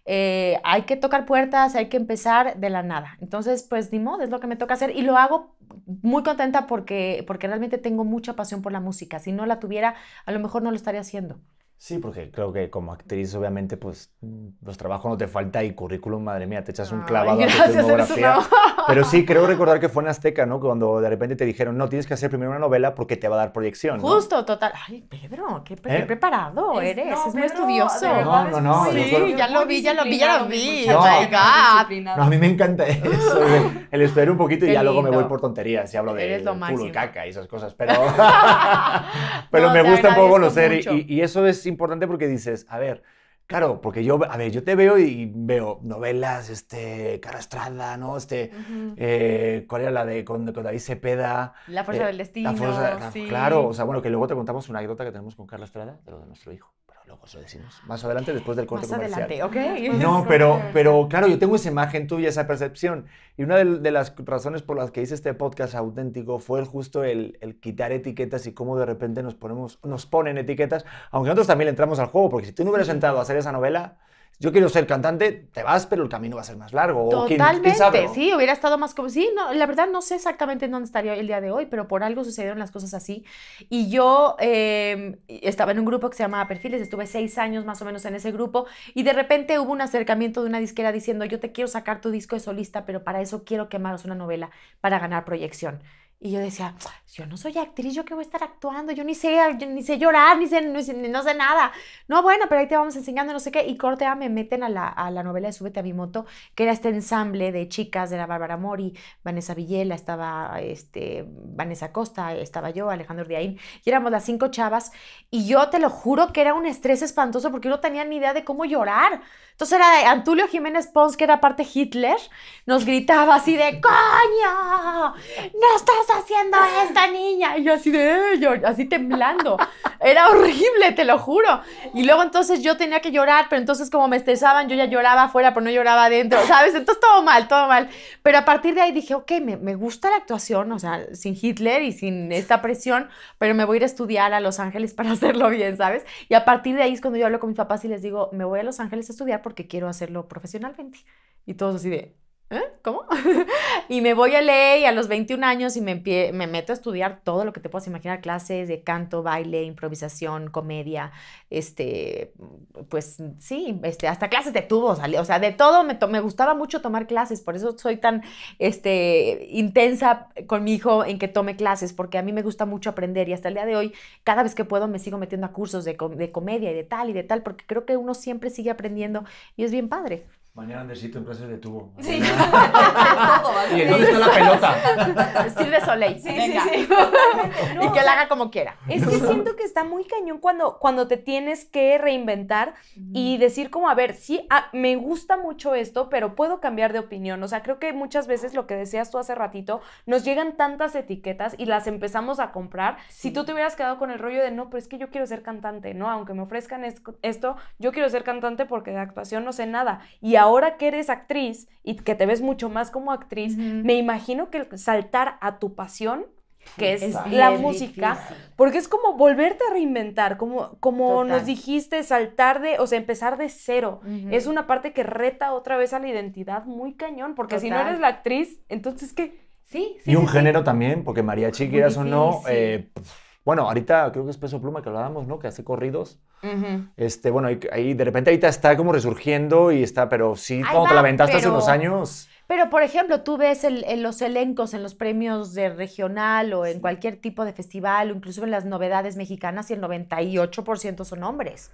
eh, hay que tocar puertas, hay que empezar de la nada. Entonces, pues ni modo, es lo que me toca hacer y lo hago muy contenta porque, porque realmente tengo mucha pasión por la música. Si no la tuviera, a lo mejor no lo estaría haciendo. Sí, porque creo que como actriz, obviamente, pues mm, los trabajos no te falta y currículum, madre mía, te echas un clavado Gracias, a filmografía. Pero sí, creo recordar que fue en Azteca, ¿no? Cuando de repente te dijeron, no, tienes que hacer primero una novela porque te va a dar proyección. ¿no? Justo, total. Ay, Pedro, qué, ¿Eh? preparado eres. es muy estudioso. No, no, no. Sí, ya lo vi, ya lo vi, ya lo vi. Oh no, a mí me encanta eso. El estudiar un poquito y ya luego me voy por tonterías y hablo de culo y caca y esas cosas. Pero, pero me gusta un poco conocer. Y, y eso es importante porque dices, a ver Claro, porque yo, a ver, yo te veo y veo novelas, este, Estrada, ¿no? Este, eh, ¿cuál era la de con, con David Cepeda? La Fuerza eh, del Destino. La fuerza, Claro, o sea, bueno, que luego te contamos una anécdota que tenemos con Carla Estrada, de lo de nuestro hijo. Pues decimos. Más adelante, después del corte comercial. No, pero, pero claro, yo tengo esa imagen tuya, esa percepción. Y una de, las razones por las que hice este podcast auténtico fue justo el, quitar etiquetas y cómo de repente nos, ponemos, nos ponen etiquetas, aunque nosotros también entramos al juego, porque si tú no hubieras entrado a hacer esa novela, yo quiero ser cantante, te vas, pero el camino va a ser más largo. Totalmente, sí, hubiera estado más como, sí, la verdad no sé exactamente dónde estaría el día de hoy, pero por algo sucedieron las cosas así. Y yo em, estaba en un grupo que se llamaba Perfiles, estuve seis años más o menos en ese grupo, y de repente hubo un acercamiento de una disquera diciendo, yo te quiero sacar tu disco de solista, pero para eso quiero quemaros una novela para ganar proyección. Y yo decía, yo no soy actriz, yo qué voy a estar actuando, yo ni sé, ni sé llorar, ni sé, no, sé nada. No, bueno, pero ahí te vamos enseñando, no sé qué. Y corte A me meten a la, novela de Súbete a mi moto, que era este ensamble de chicas, de la Bárbara Mori, Vanessa Villela, estaba este, Vanessa Costa, estaba yo, Alejandro Diaín, y éramos las cinco chavas. Y yo te lo juro que era un estrés espantoso porque yo no tenía ni idea de cómo llorar. Entonces era Antulio Jiménez Pons, que era parte Hitler, nos gritaba así de, ¡Coño! ¡No estás haciendo esta niña? Y yo así de, eh", yo, así temblando. Era horrible, te lo juro. Y luego entonces yo tenía que llorar, pero entonces como me estresaban, yo ya lloraba afuera, pero no lloraba adentro, ¿sabes? Entonces todo mal, todo mal. Pero a partir de ahí dije, ok, me, me gusta la actuación, o sea, sin Hitler y sin esta presión, pero me voy a ir a estudiar a Los Ángeles para hacerlo bien, ¿sabes? Y a partir de ahí es cuando yo hablo con mis papás y les digo, me voy a Los Ángeles a estudiar porque quiero hacerlo profesionalmente. Y todos así de, ¿Eh? ¿Cómo? y me voy a ley a los 21 años y me, meto a estudiar todo lo que te puedas imaginar, clases de canto, baile, improvisación, comedia, este, pues sí, este, hasta clases de tubos, o sea, de todo, me, gustaba mucho tomar clases, por eso soy tan este, intensa con mi hijo en que tome clases, porque a mí me gusta mucho aprender y hasta el día de hoy, cada vez que puedo me sigo metiendo a cursos de comedia y de tal y de tal, porque creo que uno siempre sigue aprendiendo y es bien padre. Mañana necesito en clases de tubo. Sí. ¿Y en dónde está la pelota? de Soleil. Sí, Sí, sí. y que la haga como quiera. Es que siento que está muy cañón cuando, cuando te tienes que reinventar y decir como, a ver, sí, ah, me gusta mucho esto, pero puedo cambiar de opinión. O sea, creo que muchas veces lo que decías tú hace ratito, nos llegan tantas etiquetas y las empezamos a comprar. Si tú te hubieras quedado con el rollo de, no, pero es que yo quiero ser cantante, ¿no? Aunque me ofrezcan esto, yo quiero ser cantante porque de actuación no sé nada. Y ahora que eres actriz y que te ves mucho más como actriz, me imagino que saltar a tu pasión que es, la música, porque es como volverte a reinventar, como, como nos dijiste, saltar de, o sea, empezar de cero. Es una parte que reta otra vez a la identidad muy cañón, porque si no eres la actriz, entonces ¿qué? Sí, sí. Y un género también, porque María Chiquiras o no, bueno, ahorita creo que es Peso Pluma que lo damos, ¿no? Que hace corridos. Este, bueno, ahí, de repente ahorita está como resurgiendo y está, pero sí, como te la aventaste hace unos años. Pero, por ejemplo, tú ves en los elencos en los premios de regional o en cualquier tipo de festival, o incluso en las novedades mexicanas, y el 98% son hombres.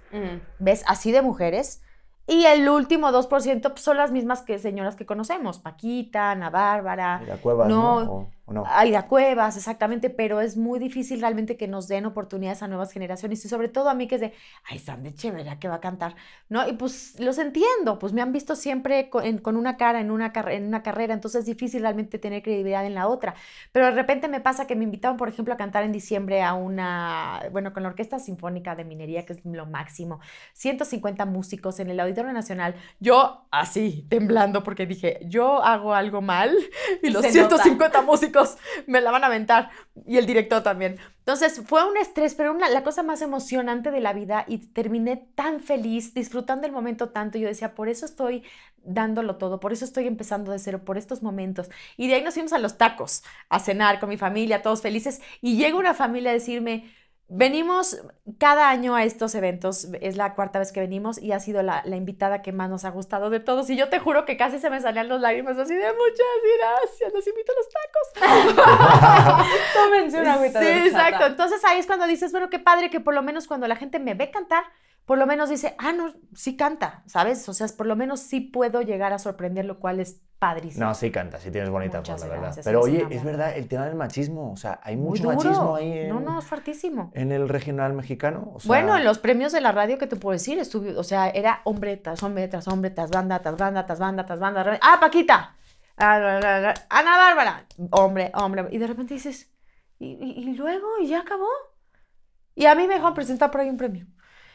¿Ves? Así de mujeres. Y el último 2% pues, son las mismas que señoras que conocemos: Paquita, Ana Bárbara. La Cueva, ¿no? ¿no? No? Aida Cuevas, exactamente, pero es muy difícil realmente que nos den oportunidades a nuevas generaciones y sobre todo a mí que es de, ay, chévere, ¿a que va a cantar, ¿no? Y pues los entiendo, pues me han visto siempre con, una cara en una, en una carrera, entonces es difícil realmente tener credibilidad en la otra. Pero de repente me pasa que me invitaron, por ejemplo, a cantar en diciembre a una, bueno, con la Orquesta Sinfónica de Minería, que es lo máximo, 150 músicos en el Auditorio Nacional, yo así, temblando porque dije, yo hago algo mal y los 150 músicos me la van a aventar. Y el director también. Entonces fue un estrés, pero una, la cosa más emocionante de la vida y terminé tan feliz, disfrutando el momento tanto. Yo decía, por eso estoy dándolo todo, por eso estoy empezando de cero, por estos momentos. Y de ahí nos fuimos a los tacos, a cenar con mi familia, todos felices. Y llega una familia a decirme, Venimos cada año a estos eventos, es la cuarta vez que venimos y ha sido la, invitada que más nos ha gustado de todos. Y yo te juro que casi se me salían los lágrimas así de muchas gracias, nos invito a los tacos. Tómense una Sí, exacto. Entonces ahí es cuando dices, bueno, qué padre que por lo menos cuando la gente me ve cantar, por lo menos dice, ah, no, sí canta, ¿sabes? O sea, por lo menos sí puedo llegar a sorprender, lo cual es padrísimo. No, sí canta, sí tienes bonita voz, la verdad. Pero oye, es verdad, el tema del machismo, o sea, hay mucho machismo ahí. En, no, no, es fuertísimo. En el regional mexicano. O sea... Bueno, en los premios de la radio, que te puedo decir? o sea, era hombre tras hombre tras hombre, tras banda, tras banda, tras banda, tras banda. ¡Ah, Paquita! Ah, ¡Ana Bárbara! Hombre, hombre. Y de repente dices, ¿y, y luego? ¿Y ya acabó? Y a mí me dejaron presentar por ahí un premio.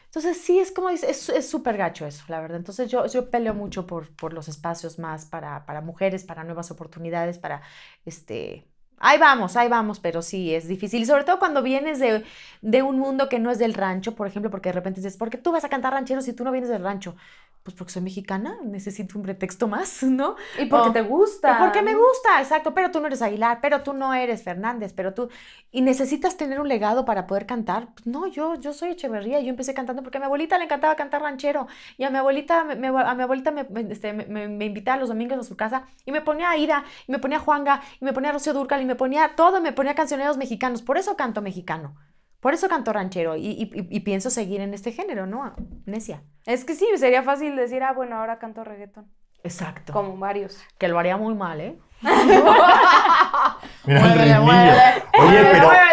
Entonces sí, es como, es súper gacho eso, la verdad. Entonces yo, yo peleo mucho por, por los espacios más para, para mujeres, para nuevas oportunidades, para este, Ahí vamos, ahí vamos, pero sí es difícil, sobre todo cuando vienes de, un mundo que no es del rancho, por ejemplo, porque de repente dices, ¿por qué tú vas a cantar ranchero si tú no vienes del rancho? Pues porque soy mexicana, necesito un pretexto más, ¿no? Y porque te gusta. Porque me gusta, exacto, pero tú no eres Aguilar, pero tú no eres Fernández, pero tú... Y necesitas tener un legado para poder cantar. Pues no, yo, yo soy Echeverría, yo empecé cantando porque a mi abuelita le encantaba cantar ranchero y a mi abuelita, me, a mi abuelita este, me, invitaba los domingos a su casa y me ponía a Ida, y me ponía a Juanga, y me ponía a Rocío Durcal me ponía todo, me ponía cancioneros mexicanos, por eso canto mexicano. Por eso canto ranchero y, y, pienso seguir en este género, ¿no? Necia. Es que sí, sería fácil decir, ah, bueno, ahora canto reggaeton Exacto. Como varios. Que lo haría muy mal, ¿eh? Mira, Oye,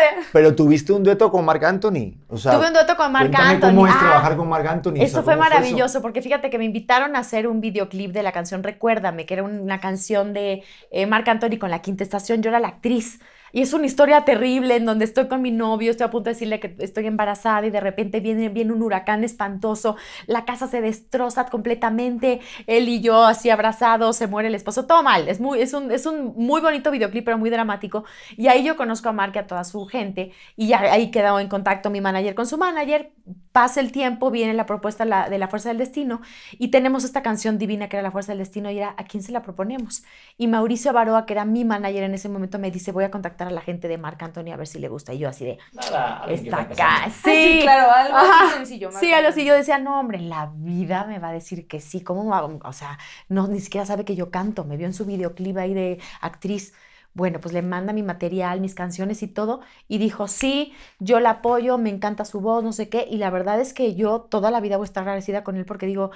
pero, tuviste un dueto con Marc Anthony. Tuve un dueto con Marc Anthony. ¿Cómo es ah, trabajar con Marc Anthony? Eso fue maravilloso, porque fíjate que me invitaron a hacer un videoclip de la canción Recuérdame, que era una canción de eh, Marc Anthony con la quinta estación. Yo era la actriz. Y es una historia terrible en donde estoy con mi novio, estoy a punto de decirle que estoy embarazada y de repente viene, viene un huracán espantoso, la casa se destroza completamente, él y yo así abrazados, se muere el esposo, todo mal. Es, muy, es, un, es un muy bonito videoclip, pero muy dramático. Y ahí yo conozco a Mark y a toda su gente y ahí ahí quedado en contacto mi manager con su manager. Pasa el tiempo, viene la propuesta de la Fuerza del Destino y tenemos esta canción divina que era La Fuerza del Destino y era ¿a quién se la proponemos? Y Mauricio Baroa que era mi manager en ese momento, me dice voy a contactar a la gente de Marc Anthony a ver si le gusta. Y yo así de, Nada, está acá. Ah, sí. claro, algo sencillo. sí, algo Yo decía, no, hombre, la vida me va a decir que sí. ¿Cómo? O sea, no, ni siquiera sabe que yo canto. Me vio en su videoclip ahí de actriz bueno, pues le manda mi material, mis canciones y todo, y dijo, sí, yo la apoyo, me encanta su voz, no sé qué, y la verdad es que yo toda la vida voy a estar agradecida con él porque digo,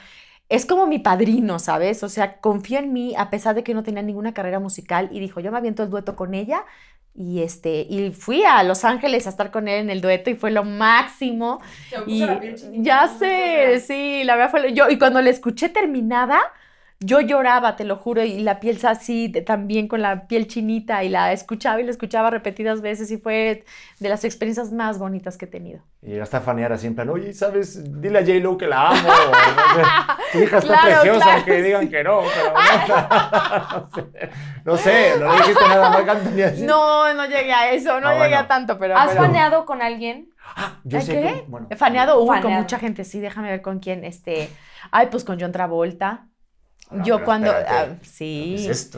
es como mi padrino, ¿sabes? O sea, confía en mí a pesar de que no tenía ninguna carrera musical y dijo, yo me aviento el dueto con ella, y, este, y fui a Los Ángeles a estar con él en el dueto y fue lo máximo. y, ya sé, sí, la verdad fue... Yo, y cuando la escuché terminada, yo lloraba, te lo juro, y la piel así, también con la piel chinita, y la escuchaba y la escuchaba repetidas veces, y fue de las experiencias más bonitas que he tenido. Y hasta fanear así en plan, oye, ¿sabes? Dile a J-Lo que la amo. tu hija está preciosa, que aunque digan que no. Pero no, no, sé, no le dijiste nada más así. No, no llegué a eso, no, ah, llegué a tanto, pero... ¿Has faneado con alguien? Ah, yo ¿Qué? sé Faneado, faneado. con mucha gente, sí, déjame ver con quién, este... Ay, pues con John Travolta yo cuando... Ah, sí. es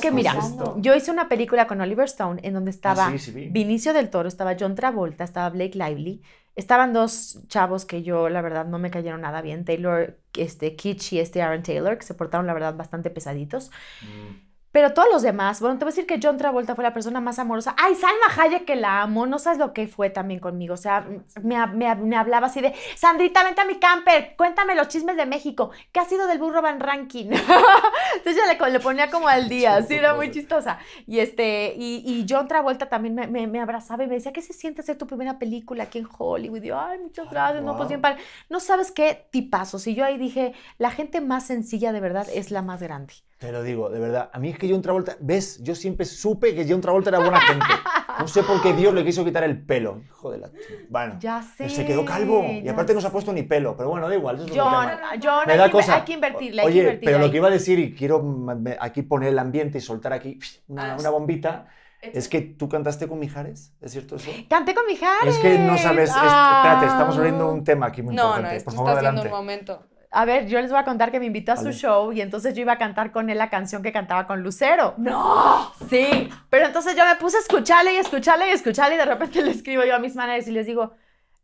que, mira, yo hice una película con Oliver Stone en donde ah, estaba Vinicio del Toro, estaba John Travolta, estaba Blake Lively, estaban dos chavos que yo la verdad no me cayeron nada bien, Taylor este, Kitsch y este Aaron Taylor, que se portaron la verdad bastante pesaditos. Mm. Pero todos los demás, bueno, te voy a decir que John Travolta fue la persona más amorosa. Ay, Salma Hayek, que la amo, no sabes lo que fue también conmigo. O sea, me, hablaba así de, Sandrita, vente a mi camper, cuéntame los chismes de México. ¿Qué ha sido del burro Van Ranking? Entonces yo le, ponía como al día, sí, era muy chistosa. Y, este, y, y John Travolta también me, me, abrazaba y me decía, ¿qué se siente hacer tu primera película aquí en Hollywood? Y yo, ay, muchas gracias, no, pues bien No sabes qué tipazos. Y yo ahí dije, la gente más sencilla de verdad es la más grande. Te lo digo, de verdad, a mí es que que John Travolta, ves, yo siempre supe que John Travolta era buena gente. No sé por qué Dios le quiso quitar el pelo. Hijo la... Bueno, ya sé, se quedó calvo y aparte no se ha puesto ni pelo, pero bueno, da igual. Eso es John, hay, que, invertirle. Oye, pero lo que iba a decir, y quiero aquí poner el ambiente y soltar aquí ah, una, bombita. Este es que tú cantaste con Mijares, ¿es cierto eso? Canté con Mijares. Es que no sabes, espérate, estamos abriendo ah. un tema aquí muy no, importante. No, no, estás un momento a ver, yo les voy a contar que me invitó a su show y entonces yo iba a cantar con él la canción que cantaba con Lucero. ¡No! Sí, pero entonces yo me puse a escucharle y escucharle y escucharle y de repente le escribo yo a mis managers y les digo,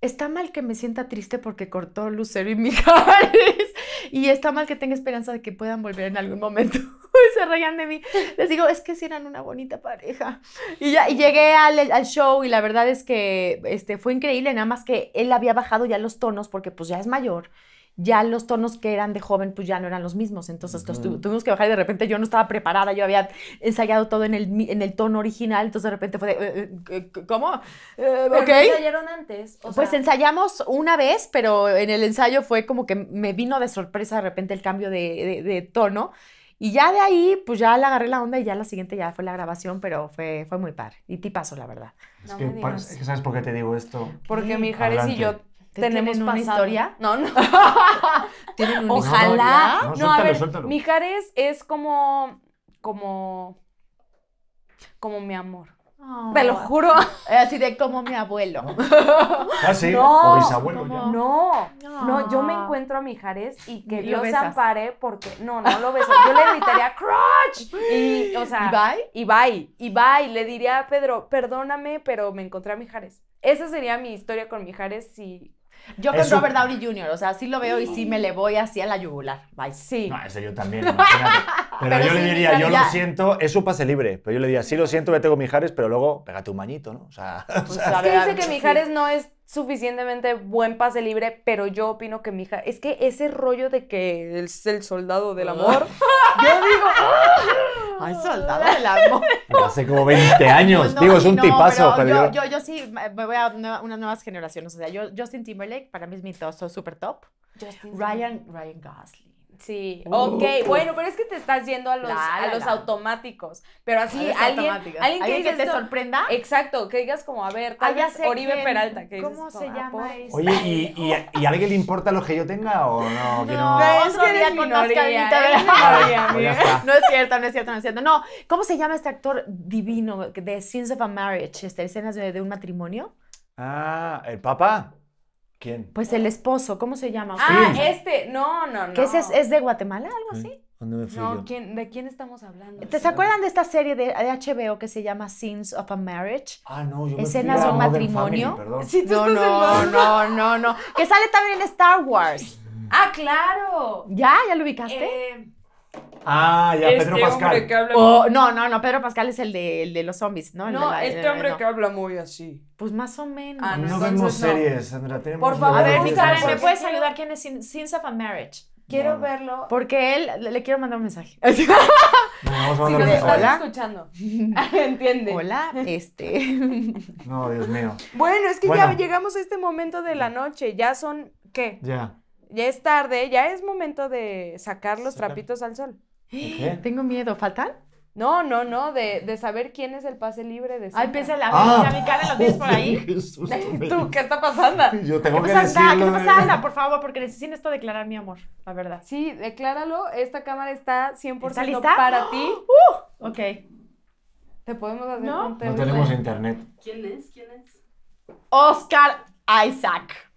está mal que me sienta triste porque cortó Lucero y Mijares y está mal que tenga esperanza de que puedan volver en algún momento. se reían de mí. Les digo, es que si eran una bonita pareja. Y ya llegué al, show y la verdad es que este, fue increíble, nada más que él había bajado ya los tonos porque pues ya es mayor ya los tonos que eran de joven pues ya no eran los mismos, entonces tuvimos que bajar y de repente yo no estaba preparada, yo había ensayado todo en el, en el tono original, entonces de repente fue de, eh, eh, ¿cómo? Eh, ensayaron antes? pues ensayamos una vez, pero en el ensayo fue como que me vino de sorpresa de repente el cambio de, de, tono. Y ya de ahí, pues ya le agarré la onda y ya la siguiente ya fue la grabación, pero fue, fue muy par. Y ti paso, la verdad. Es, que, ¿sabes por qué te digo esto? Porque mi hija es y yo tenemos una historia? No, no. ¿Tienen una Ojalá. No, a ver, Mijares es como como como mi amor. Ah. Te lo juro. Eh, así de como mi abuelo. Ah, sí, no, o bisabuelo ya. No, no, yo me ah. encuentro a Mijares y que Dios se ampare porque. No, no lo beso. Yo le gritaría crotch. Y, o sea. ¿Y bye? Y bye. Y bye. Le diría a Pedro, perdóname, pero me encontré a Mijares. Esa sería mi historia con Mijares si yo con Robert Downey Jr., o sea, sí lo veo y sí mm. me le voy así a la yugular. Bye. Sí. No, ese yo también, Pero, yo le diría, yo lo siento, es un pase libre. Pero yo le diría, sí lo siento, vete con Mijares, pero luego pégate un mañito, ¿no? O sea, pues, es que dice que Mijares no es suficientemente buen pase libre, pero yo opino que mi es que ese rollo de que es el soldado del ah. amor, yo digo, ¡ah! ay, soldado del amor. Hace como 20 años, digo, es un tipazo. yo, yo, sí me voy a unas nuevas generaciones, o sea, yo, Justin Timberlake para mí es mi toso super top. Justin Ryan, Ryan Gosling. Sí, oh. ok. bueno, pero es que te estás yendo a los, a los automáticos. Pero así, alguien, alguien, que, te sorprenda. Exacto, que digas como, a ver, ah, tal Oribe Peralta. Que ¿Cómo se ah, llama eso? Pues". Oye, ¿y, y, a, alguien le importa lo que yo tenga o no? Que no, no, es que eres minoría, pues No es cierto, no es cierto, no es cierto. No, ¿cómo se llama este actor divino de Scenes of a Marriage? Este, escenas de, de un matrimonio. Ah, ¿el papá? ¿Quién? Pues el esposo, ¿cómo se llama? Ah, este, no, no, no. ¿Qué es, es de Guatemala, algo así? ¿Dónde me fui no, ¿de quién estamos hablando? ¿Te se acuerdan de esta serie de, de, HBO que se llama Scenes of a Marriage? Ah, no, yo Escenas de un matrimonio. no, no, no, no, no, Que sale también en Star Wars. ah, claro. ¿Ya? ¿Ya lo ubicaste? Eh... Ah, ya, Pedro este Pascal. Oh, no, no, no, Pedro Pascal es el de, de los zombies, ¿no? no, este eh, hombre que habla muy así. Pues más o menos. Ah, no, vemos series, Sandra. Por favor, a ver, Karen, ¿me puedes saludar? ¿Quién es Sins of a Marriage? Quiero verlo. Porque él, le, quiero mandar un mensaje. No, vamos a si nos estás escuchando. Entiende. Hola, este. No, Dios mío. Bueno, es que ya llegamos a este momento de la noche. Ya son, ¿qué? Ya ya es tarde, ya es momento de sacar los trapitos al sol. ¿Qué? Tengo miedo, ¿faltan? No, no, no, de, de, saber quién es el pase libre de Ay, pese a la ah, mi cara, ¿lo tienes por ahí? Jesús, ¿Tú qué está pasando? Yo tengo que decirlo. ¿Qué está pasando, por favor? Porque necesito declarar mi amor, la verdad. Sí, decláralo, esta cámara está 100% para ti. Uh, ok. Te podemos hacer ¿No? no tenemos internet. ¿Quién es? ¿Quién es? Oscar Isaac.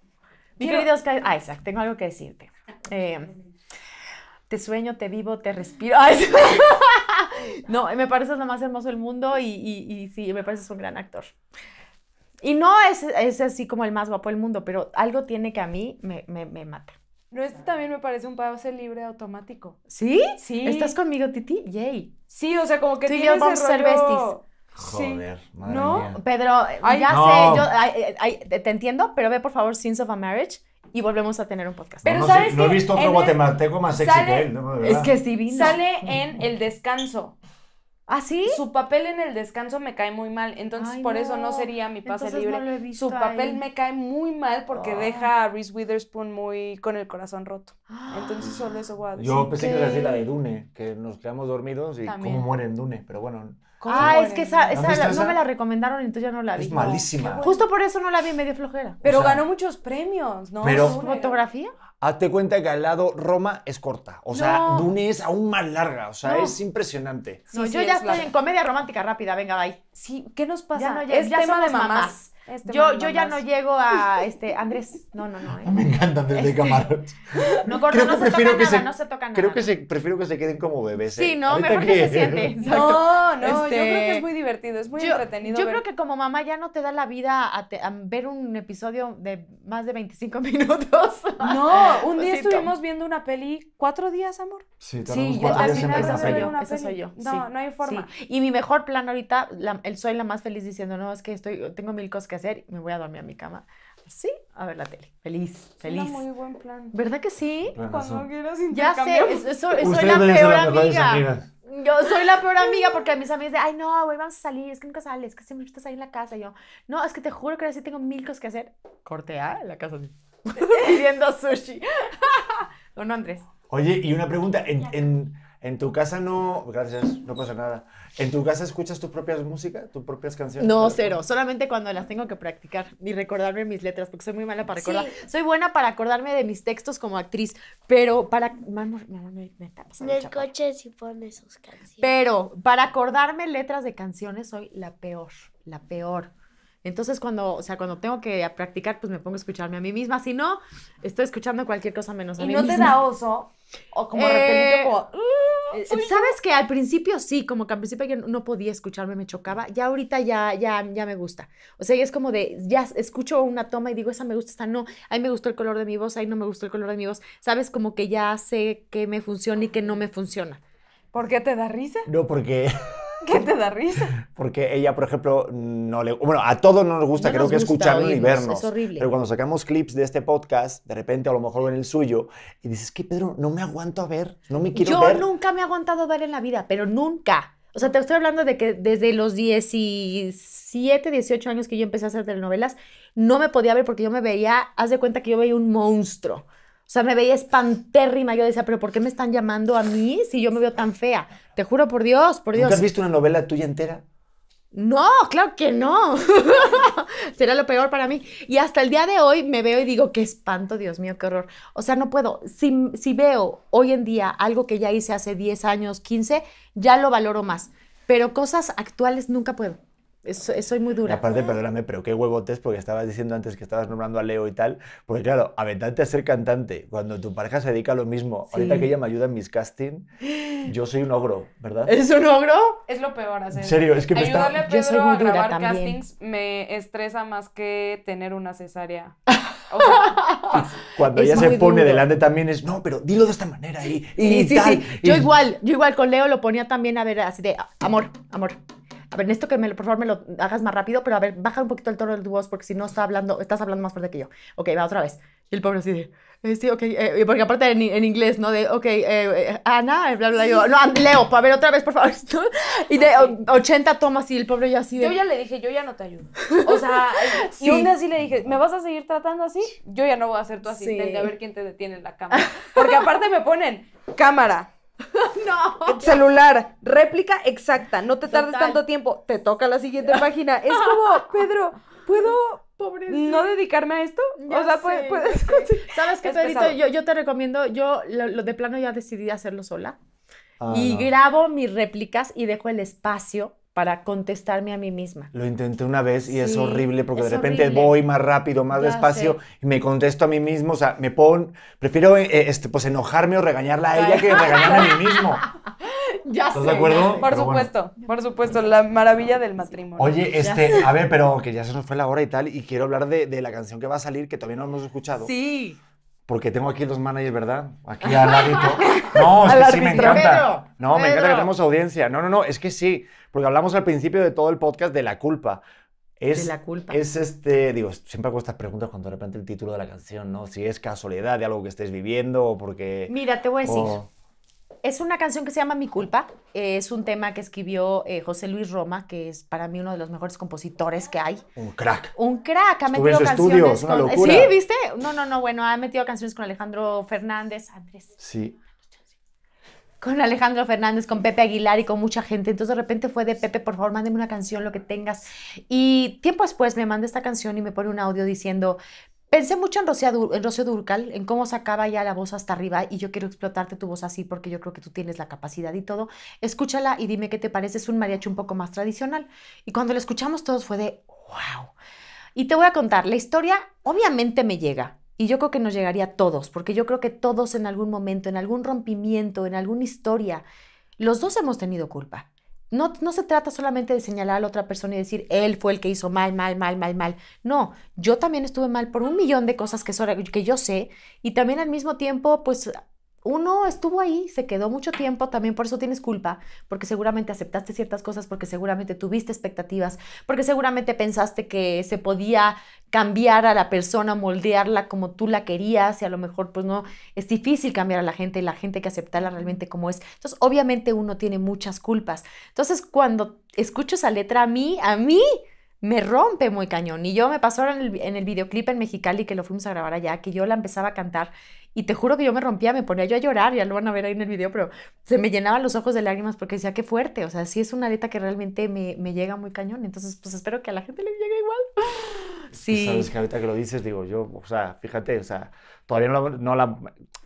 Mi videos querido ah Isaac, tengo algo que decirte. Ah, eh, te sueño, te vivo, te respiro. no, me pareces lo más hermoso del mundo y, y, y, sí, me pareces un gran actor. Y no es, es, así como el más guapo del mundo, pero algo tiene que a mí me, me, me mata. No, este también me parece un pase libre automático. ¿Sí? Sí. ¿Estás conmigo, Titi? Yay. Sí, o sea, como que Tú y yo vamos Joder, No, Pedro, ya sé, yo eh, te entiendo, pero ve por favor Sins of a Marriage y volvemos a tener un podcast. Pero no, no he visto otro guatemalteco más sexy que él. es que es divino. Sale en El Descanso. ¿Ah, sí? Su papel en El Descanso me cae muy mal, entonces por eso no sería mi pase libre. Su papel me cae muy mal porque oh. deja a Reese Witherspoon muy con el corazón roto. Entonces solo eso voy a decir. Yo pensé que era así la de Dune, que nos quedamos dormidos y cómo muere en Dune, pero bueno... Ah, es que esa, no me la recomendaron, y entonces ya no la vi. Es malísima. Justo por eso no la vi, medio flojera. Pero ganó muchos premios, ¿no? Pero, ¿Fotografía? Hazte cuenta que al lado Roma es corta. O sea, Dune es aún más larga. O sea, es impresionante. no, yo ya estoy en comedia romántica rápida, venga, bye. Sí, ¿qué nos pasa? Ya es tema de mamás. Este yo, yo ya no llego a este Andrés. No, no, no. Eh. Me encanta Andrés de este, No, gordo, no, se prefiero que nada, no se toca nada. Creo que se... prefiero que se queden como bebés. Sí, eh. no, mejor que... se siente. No, no, yo este, creo que es muy divertido, es muy entretenido. Yo creo que como mamá ya no te da la vida a, te... ver un episodio de más de 25 minutos. No, un día estuvimos viendo una peli, cuatro días, amor. Sí, esa soy yo, No, no hay forma. Y mi mejor plan ahorita, el soy la más feliz diciendo, no, es que estoy, tengo mil cosas que hacer, me voy a dormir a mi cama. Sí, a ver la tele. Feliz, feliz. Es muy buen plan. ¿Verdad que sí? Cuando quieras Ya sé, soy, soy la peor amiga. Yo soy la peor amiga porque a mis amigas dicen, ay, no, hoy vamos a salir, es que nunca sales, es que siempre estás ahí en la casa. yo, no, es que te juro que ahora sí tengo mil cosas que hacer. Cortea la casa pidiendo sushi. con Andrés. Oye, y una pregunta, en, en, en, tu casa no, gracias, no pasa nada. ¿En tu casa escuchas tus propias músicas, tus propias canciones? No, cero, solamente cuando las tengo que practicar y recordarme mis letras, porque soy muy mala para recordar. Soy buena para acordarme de mis textos como actriz, pero para... Mamá, no me, me En el coche sí pone sus canciones. Pero para acordarme letras de canciones soy la peor, la peor. Entonces, cuando, o sea, cuando tengo que practicar, pues me pongo a escucharme a mí misma. Si no, estoy escuchando cualquier cosa menos a ¿Y no te da oso? O como eh, como... Eh, ¿Sabes que al principio sí, como que al principio yo no podía escucharme, me chocaba. Ya ahorita ya, ya, ya me gusta. O sea, ya es como de, ya escucho una toma y digo, esa me gusta, esta no. Ahí me gustó el color de mi voz, ahí no me gustó el color de mi voz. Sabes, como que ya sé que me funciona y que no me funciona. ¿Por qué te da risa? No, porque... ¿Qué te da risa? Porque ella, por ejemplo, no le. Bueno, a todos no nos gusta, creo que gusta escucharnos y vernos. Es horrible. Pero cuando sacamos clips de este podcast, de repente a lo mejor en el suyo, y dices, que Pedro, no me aguanto a ver, no me quiero ver. Yo nunca me he aguantado a ver en la vida, pero nunca. O sea, te estoy hablando de que desde los 17, 18 años que yo empecé a hacer telenovelas, no me podía ver porque yo me veía, haz de cuenta que yo veía un monstruo. O sea, me veía espantérrima. Yo decía, pero ¿por qué me están llamando a mí si yo me veo tan fea? Te juro por Dios, por Dios. has visto una novela tuya entera? No, claro que no. Será lo peor para mí. Y hasta el día de hoy me veo y digo, qué espanto, Dios mío, qué horror. O sea, no puedo. Si, si veo hoy en día algo que ya hice hace 10 años, 15, ya lo valoro más. Pero cosas actuales nunca puedo. Eh, soy muy dura. aparte, perdóname, pero qué huevotes, porque estabas diciendo antes que estabas nombrando a Leo y tal. Porque claro, aventarte a ser cantante cuando tu pareja se dedica a lo mismo. Ahorita que ella me ayuda en mis castings, yo soy un ogro, ¿verdad? ¿Es un ogro? Es lo peor hacer. En serio, es que me Ayudarle a Pedro soy a grabar castings me estresa más que tener una cesárea. cuando ella se pone delante también es, no, pero dilo de esta manera y, y tal. Yo igual, yo igual con Leo lo ponía también a ver así de, amor, amor, a ver, necesito que me, por favor me lo hagas más rápido, pero a ver, baja un poquito el tono de tu voz porque si no está hablando, estás hablando más fuerte que yo. Ok, va otra vez. Y el pobre así de, eh, sí, ok, eh, porque aparte en, inglés, ¿no? De, ok, eh, Ana, bla, bla, yo, no, Leo, a ver otra vez, por favor. y de 80 tomas y el pobre ya así de... Yo ya le dije, yo ya no te ayudo. O sea, y un día sí le dije, ¿me vas a seguir tratando así? Yo ya no voy a ser tu asistente, sí. a ver quién te detiene en la cámara. Porque aparte me ponen cámara, no. Eh, celular, réplica exacta, no te tardes tanto tiempo, te toca la siguiente página. Es como, Pedro, ¿puedo no dedicarme a esto? o sea, puedes... ¿Sabes qué, Pedrito? Yo, te recomiendo, yo lo, de plano ya decidí hacerlo sola. Ah, y grabo mis réplicas y dejo el espacio para contestarme a mí misma. Lo intenté una vez y es horrible porque de repente voy más rápido, más despacio y me contesto a mí mismo, o sea, me pon, prefiero eh, eh, este, pues enojarme o regañarla a ella que regañarme a mí mismo. Ya ¿Estás de acuerdo? Por supuesto, por supuesto, la maravilla del matrimonio. Oye, este, a ver, pero que ya se nos fue la hora y tal, y quiero hablar de, de la canción que va a salir, que todavía no hemos escuchado. Sí porque tengo aquí los managers, ¿verdad? Aquí al ladito. No, sí, me encanta. No, me encanta que tenemos audiencia. No, no, no, es que sí, porque hablamos al principio de todo el podcast de la culpa. Es, de la culpa. Es este, digo, siempre hago estas preguntas cuando de repente el título de la canción, ¿no? Si es casualidad de algo que estés viviendo o porque... Mira, te voy a decir, es una canción que se llama Mi culpa. Es un tema que escribió eh, José Luis Roma, que es para mí uno de los mejores compositores que hay. Un crack. Un crack. Ha metido canciones. con... Sí, ¿viste? No, no, no. Bueno, ha metido canciones con Alejandro Fernández, Andrés. Sí. Con Alejandro Fernández, con Pepe Aguilar y con mucha gente. Entonces de repente fue de Pepe, por favor, mándeme una canción, lo que tengas. Y tiempo después me manda esta canción y me pone un audio diciendo, pensé mucho en Rocío, en Durcal, en cómo sacaba ya la voz hasta arriba y yo quiero explotarte tu voz así porque yo creo que tú tienes la capacidad y todo. Escúchala y dime qué te parece. Es un mariachi un poco más tradicional. Y cuando lo escuchamos todos fue de wow. Y te voy a contar, la historia obviamente me llega. Y yo creo que nos llegaría a todos, porque yo creo que todos en algún momento, en algún rompimiento, en alguna historia, los dos hemos tenido culpa. No, se trata solamente de señalar a la otra persona y decir, él fue el que hizo mal, mal, mal, mal, mal. No, yo también estuve mal por un millón de cosas que, que yo sé y también al mismo tiempo, pues uno estuvo ahí, se quedó mucho tiempo, también por eso tienes culpa, porque seguramente aceptaste ciertas cosas, porque seguramente tuviste expectativas, porque seguramente pensaste que se podía cambiar a la persona, moldearla como tú la querías y a lo mejor pues no, es difícil cambiar a la gente y la gente que aceptarla realmente como es. Entonces, obviamente uno tiene muchas culpas. Entonces, cuando escucho esa letra a mí, a mí, me rompe muy cañón. Y yo me pasó en el, en el videoclip en Mexicali que lo fuimos a grabar allá, que yo la empezaba a cantar y te juro que yo me rompía, me ponía yo a llorar, ya lo van a ver ahí en el video, pero se me llenaban los ojos de lágrimas porque decía, qué fuerte, o sea, sí es una letra que realmente me, llega muy cañón, entonces pues espero que a la gente le llegue igual. Sí. Sabes que ahorita que lo dices, digo yo, o sea, fíjate, o sea, todavía no, la,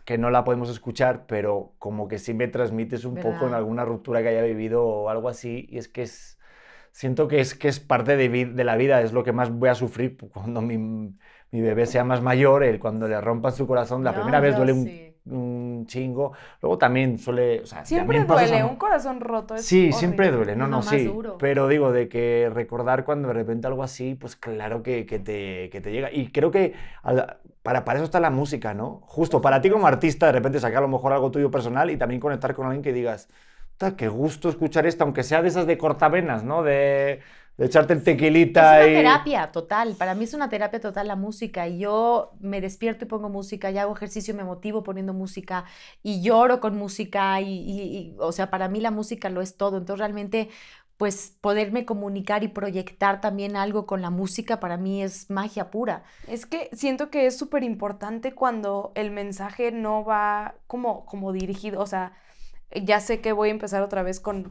que no la podemos escuchar, pero como que sí me transmites un poco en alguna ruptura que haya vivido o algo así, y es que es siento que es, que es parte de, de, la vida, es lo que más voy a sufrir cuando mi, mi bebé sea más mayor, el, cuando le rompan su corazón, la primera vez duele un, un, chingo, luego también suele... O sea, siempre duele, un corazón roto. Es sí, siempre duele, no, no, sí. Pero digo, de que recordar cuando de repente algo así, pues claro que, que, te, que te, llega. Y creo que para, para eso está la música, ¿no? Justo, para ti como artista, de repente sacar a lo mejor algo tuyo personal y también conectar con alguien que digas qué gusto escuchar esto, aunque sea de esas de cortavenas, ¿no? De, echarte el tequilita. Es una terapia total. Para mí es una terapia total la música. Y yo me despierto y pongo música, ya hago ejercicio y me motivo poniendo música, y lloro con música. Y, o sea, para mí la música lo es todo. Entonces, realmente, pues poderme comunicar y proyectar también algo con la música para mí es magia pura. Es que siento que es súper importante cuando el mensaje no va como, como dirigido, o sea eh, ya sé que voy a empezar otra vez con,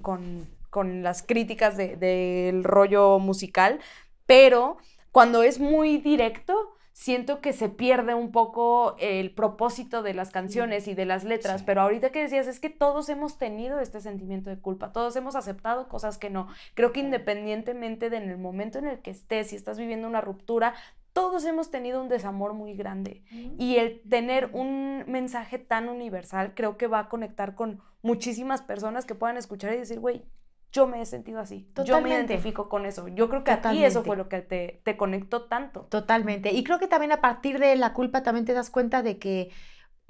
las críticas del de, rollo musical, pero cuando es muy directo, siento que se pierde un poco el propósito de las canciones y de las letras, pero ahorita que decías es que todos hemos tenido este sentimiento de culpa, todos hemos aceptado cosas que no. Creo que independientemente de en el momento en el que estés, si estás viviendo una ruptura, todos hemos tenido un desamor muy grande y el tener un mensaje tan universal creo que va a conectar con muchísimas personas que puedan escuchar y decir, güey, yo me he sentido así. Yo me identifico con eso. Yo creo que a ti eso fue lo que te, te conectó tanto. Totalmente. Y creo que también a partir de la culpa también te das cuenta de que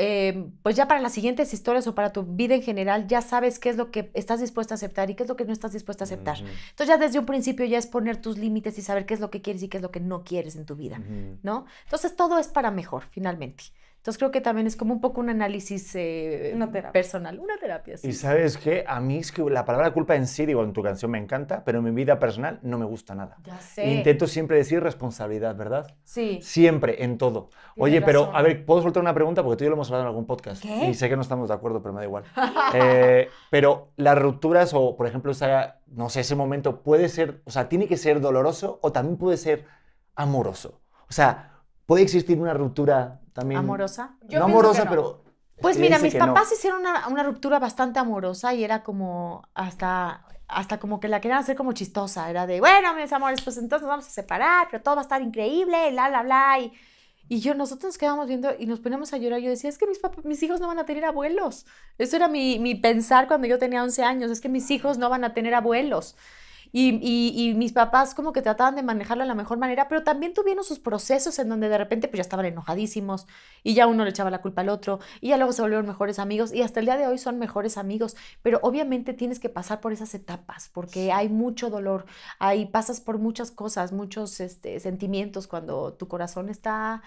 Em, pues ya para las siguientes historias o para tu vida en general, ya sabes qué es lo que estás dispuesta a aceptar y qué es lo que no estás dispuesta a aceptar. Entonces ya desde un principio ya es poner tus límites y saber qué es lo que quieres y qué es lo que no quieres en tu vida, ¿no? Entonces todo es para mejor, finalmente. Entonces creo que también es como un poco un análisis eh, personal, una terapia. Sí. Y sabes qué, a mí es que la palabra culpa en sí, digo, en tu canción me encanta, pero en mi vida personal no me gusta nada. Ya sé. Intento siempre decir responsabilidad, ¿verdad? Sí. Siempre, en todo. Oye, pero a ver, ¿puedo soltar una pregunta? Porque tú y yo lo hemos hablado en algún podcast. Y sé que no estamos de acuerdo, pero me da igual. Eh, pero las rupturas o, por ejemplo, sea no sé, ese momento puede ser, o sea, tiene que ser doloroso o también puede ser amoroso. O sea, puede existir una ruptura ¿Amorosa? no amorosa, pero... Pues mira, mis papás hicieron una, ruptura bastante amorosa y era como hasta, hasta como que la querían hacer como chistosa. Era de, bueno, mis amores, pues entonces nos vamos a separar, pero todo va a estar increíble, la, la, bla. Y, y yo, nosotros nos quedamos viendo y nos ponemos a llorar. Yo decía, es que mis, mis hijos no van a tener abuelos. Eso era mi, mi pensar cuando yo tenía 11 años, es que mis hijos no van a tener abuelos. Y, mis papás como que trataban de manejarlo de la mejor manera, pero también tuvieron sus procesos en donde de repente pues ya estaban enojadísimos y ya uno le echaba la culpa al otro y ya luego se volvieron mejores amigos y hasta el día de hoy son mejores amigos, pero obviamente tienes que pasar por esas etapas porque hay mucho dolor, ahí pasas por muchas cosas, muchos este, sentimientos cuando tu corazón está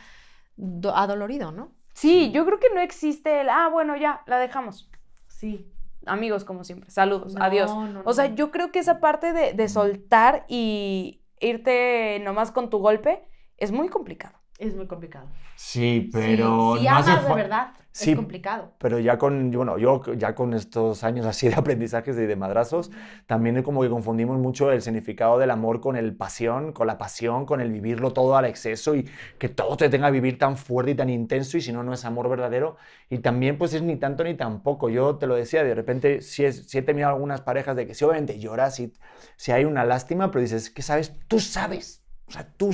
adolorido, ¿no? Sí, yo creo que no existe el, ah, bueno, ya, la dejamos. Sí, amigos como siempre, saludos, adiós. o sea, yo creo que esa parte de, de, soltar y irte nomás con tu golpe es muy complicado. Es muy complicado. Sí, pero... si de verdad. Sí, es complicado. Pero ya con, bueno, yo ya con estos años así de aprendizajes y de madrazos, también como que confundimos mucho el significado del amor con el pasión, con la pasión, con el vivirlo todo al exceso y que todo te tenga que vivir tan fuerte y tan intenso y si no, no es amor verdadero. Y también pues es ni tanto ni tampoco. Yo te lo decía, de repente si es, he tenido algunas parejas de que si obviamente lloras y si hay una lástima, pero dices, ¿qué sabes? Tú sabes. O sea, tú,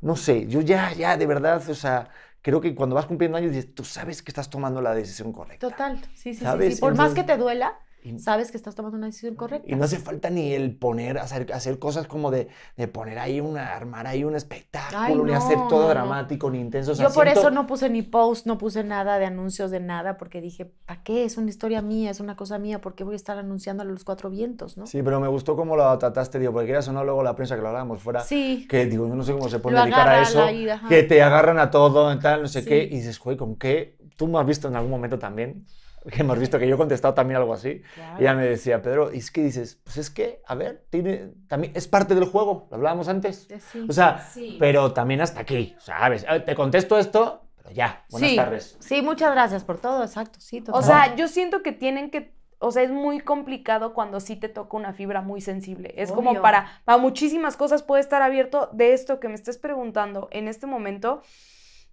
no sé, yo ya, ya, de verdad, o sea, creo que cuando vas cumpliendo años, dices, tú sabes que estás tomando la decisión correcta. Total, sí, sí, sí. Por más que te duela, Sabes que estás tomando una decisión correcta. Y no hace falta ni el poner, hacer, hacer cosas como de, de poner ahí una, armar ahí un espectáculo, ni hacer todo dramático, ni intenso. Yo por eso no puse ni post, no puse nada de anuncios de nada, porque dije, ¿para qué? Es una historia mía, es una cosa mía, ¿por qué voy a estar anunciando a los cuatro vientos, no? Sí, pero me gustó cómo lo trataste, digo, porque quieras o no, luego la prensa que lo hablábamos fuera, sí. que digo, yo no sé cómo se puede dedicar a eso, que te agarran a todo, tal, no sé qué, y dices, güey, ¿con qué? Tú me has visto en algún momento también que hemos visto que yo he contestado también algo así. Y ella me decía, Pedro, ¿y es que dices? Pues es que, a ver, tiene, también, es parte del juego, lo hablábamos antes. Eh, sí, o sea, pero también hasta aquí, ¿sabes? Te contesto esto, pero ya, buenas tardes. Sí, muchas gracias por todo, exacto, sí. total O sea, yo siento que tienen que o sea, es muy complicado cuando sí te toca una fibra muy sensible. Es como para, para muchísimas cosas puede estar abierto de esto que me estés preguntando en este momento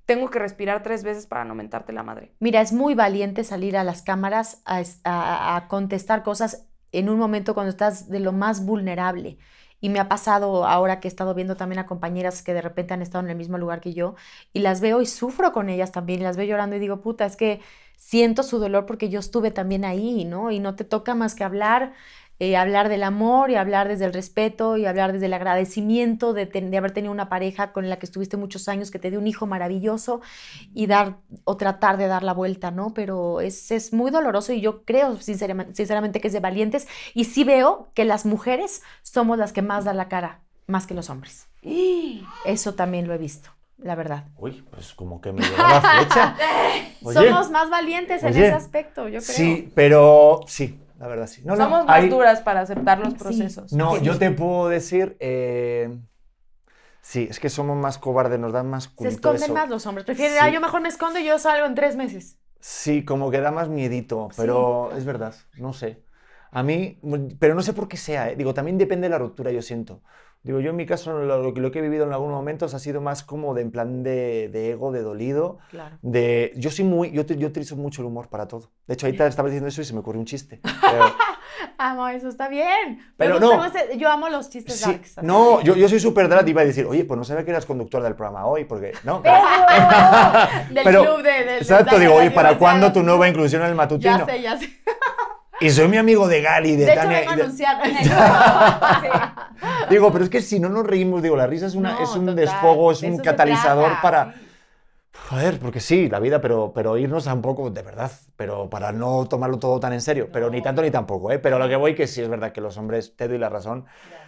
tengo que respirar tres veces para no mentarte la madre. Mira, es muy valiente salir a las cámaras a, contestar cosas en un momento cuando estás de lo más vulnerable. Y me ha pasado ahora que he estado viendo también a compañeras que de repente han estado en el mismo lugar que yo y las veo y sufro con ellas también, las veo llorando y digo, puta, es que siento su dolor porque yo estuve también ahí, ¿no? Y no te toca más que hablar eh, hablar del amor y hablar desde el respeto y hablar desde el agradecimiento de, haber tenido una pareja con la que estuviste muchos años, que te dio un hijo maravilloso y dar o tratar de dar la vuelta, ¿no? Pero es, muy doloroso y yo creo sinceramente, que es de valientes y sí veo que las mujeres somos las que más dan la cara, más que los hombres. Y eso también lo he visto. La verdad. Uy, pues como que me llegó la flecha. Somos más valientes en ese aspecto, yo creo. Sí, pero sí, la verdad sí. No, Somos más duras para aceptar los procesos. No, yo te puedo decir... Eh, sí, es que somos más cobardes, nos dan más Se esconden más los hombres. Prefieren, yo mejor me escondo y yo salgo en tres meses. Sí, como que da más miedito, pero es verdad, no sé. A mí, pero no sé por qué sea, eh. digo, también depende de la ruptura, yo siento. Digo, yo en mi caso lo, que he vivido en algunos momentos ha sido más como de en plan de, de ego, de dolido. Claro. De, yo soy muy, yo, yo utilizo mucho el humor para todo. De hecho, ahorita estaba diciendo eso y se me ocurrió un chiste. amo eso, está bien. Pero no. yo amo los chistes sí, No, yo, yo soy súper drag y iba a decir, oye, pues no sabía que eras conductor del programa hoy, porque no. Pero, del club de, Exacto, digo, oye, ¿para cuándo tu nueva inclusión en el matutino? Ya sé, ya sé. Y soy mi amigo de Gali, de, de Tania. Hecho, vengo a sí. Digo, pero es que si no nos reímos, digo, la risa es, una, es un desfogo, es un catalizador para. Joder, porque sí, la vida, pero, pero irnos a un poco, de verdad, pero para no tomarlo todo tan en serio, pero ni tanto ni tampoco, ¿eh? Pero lo que voy que sí es verdad que los hombres, te doy la razón,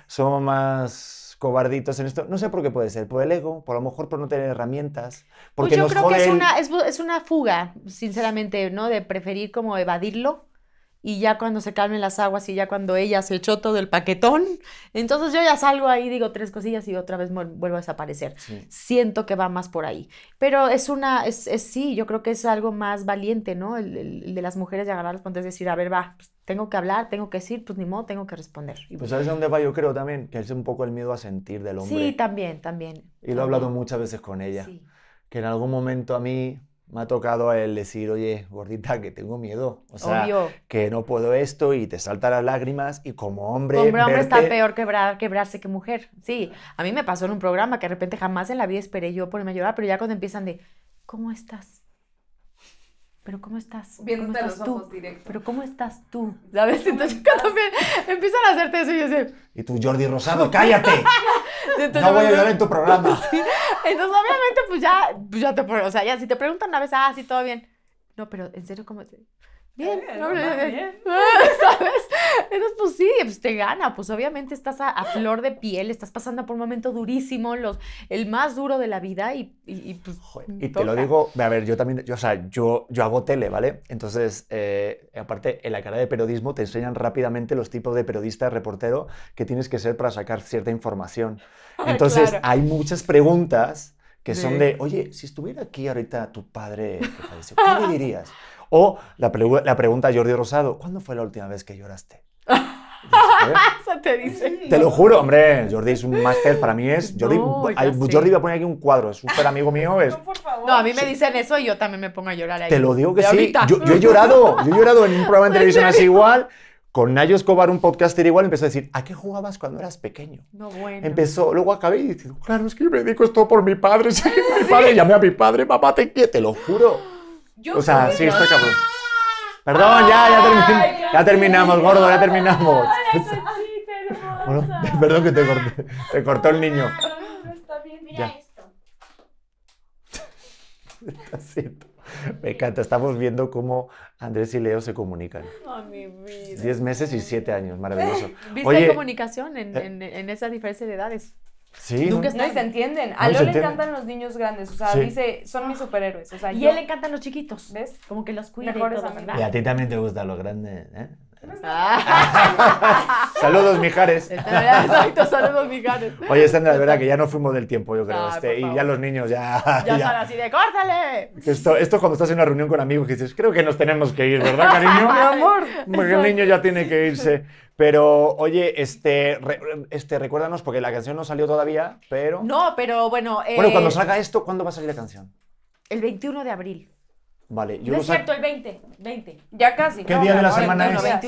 son más cobarditos en esto. No sé por qué puede ser, por el ego, por lo mejor por no tener herramientas. Pues porque pues yo creo que es una, es, una fuga, sinceramente, ¿no? De preferir como evadirlo y ya cuando se calmen las aguas y ya cuando ella se echó todo el paquetón, entonces yo ya salgo ahí, digo tres cosillas y otra vez vuelvo a desaparecer. Siento que va más por ahí. Pero es una, es, sí, yo creo que es algo más valiente, ¿no? El, de las mujeres de agarrar los puentes decir, a ver, va, pues, tengo que hablar, tengo que decir, pues ni modo, tengo que responder. Y pues sabes dónde va, yo creo también, que es un poco el miedo a sentir del hombre. Sí, también, también. Y lo he hablado muchas veces con ella. Que en algún momento a mí me ha tocado el decir, oye, gordita, que tengo miedo. O sea, que no puedo esto y te saltan las lágrimas y como hombre... Como hombre está peor quebrar, quebrarse que mujer. Sí, a mí me pasó en un programa que de repente jamás en la vida esperé yo por a llorar, pero ya cuando empiezan de, ¿cómo estás? pero ¿cómo estás? Viendo los ojos tú? Directo. Pero ¿cómo estás tú? ¿Sabes? Entonces yo también empiezan a hacerte eso y yo sé. Y tú, Jordi Rosado, cállate. no voy a ayudar en tu programa. Entonces, obviamente, pues ya, pues ya te, o sea, ya si te preguntan una vez, ah, sí, todo bien. No, pero en serio, ¿cómo Bien, no, eh, eh, ¿sabes? Entonces, pues sí, pues te gana, pues obviamente estás a, flor de piel, estás pasando por un momento durísimo, los, el más duro de la vida y, y, pues... Mm, y te lo digo, a ver, yo también, yo, o sea, yo, yo hago tele, ¿vale? Entonces, eh, aparte, en la cara de periodismo te enseñan rápidamente los tipos de periodista, reportero que tienes que ser para sacar cierta información. Entonces, hay muchas preguntas que son de, oye, si estuviera aquí ahorita tu padre, ¿qué le dirías? O la, pregunta a Jordi Rosado, ¿cuándo fue la última vez que lloraste? Eso te dice. Te lo juro, hombre. Jordi es un máster. Para mí es. Jordi, Jordi va a poner aquí un cuadro. Es súper amigo mío. Es, no, por favor. no, a mí me dicen eso y yo también me pongo a llorar ahí. Te lo digo que sí. Yo, he llorado. Yo he llorado en un programa de televisión así igual. Con Nayo Escobar, un podcaster igual, empezó a decir, ¿a qué jugabas cuando eras pequeño? No, bueno. Empezó, luego acabé y dije claro, es que me dedico esto por mi padre, mi padre, llamé a mi padre, mamá, te te lo juro o sea, sí, cabrón. Ah. Perdón, ya, ya, ya terminamos, gordo, ya terminamos. perdón que te corté, cortó el niño. No, está bien, mira esto. Me encanta, estamos viendo cómo Andrés y Leo se comunican. Diez meses y siete años, maravilloso. ¿Viste la comunicación en, eh, en, en esas de edades? no, se entienden. A no, le encantan los niños grandes. O sea, dice, son mis superhéroes. O sea, y él le encantan los chiquitos. ¿Ves? Como que los cuida y todo, Y a ti también te gusta lo grande, ¿eh? Ah. saludos, Mijares. Este, exacto, saludos, Mijares. Oye, Sandra, de verdad que ya no fuimos del tiempo, yo creo. este, y ya los niños ya. Ya, están así de córtale. Esto, esto cuando estás en una reunión con amigos que dices, creo que nos tenemos que ir, ¿verdad, cariño? Mi amor, porque el niño ya tiene que irse. Pero, oye, este, este, recuérdanos, porque la canción no salió todavía, pero... No, pero bueno... Eh... Bueno, cuando eh, salga esto, ¿cuándo va a salir la canción? El 21 de abril. Vale, yo no es cierto, el 20, 20, ya casi. ¿Qué día de la semana 21, El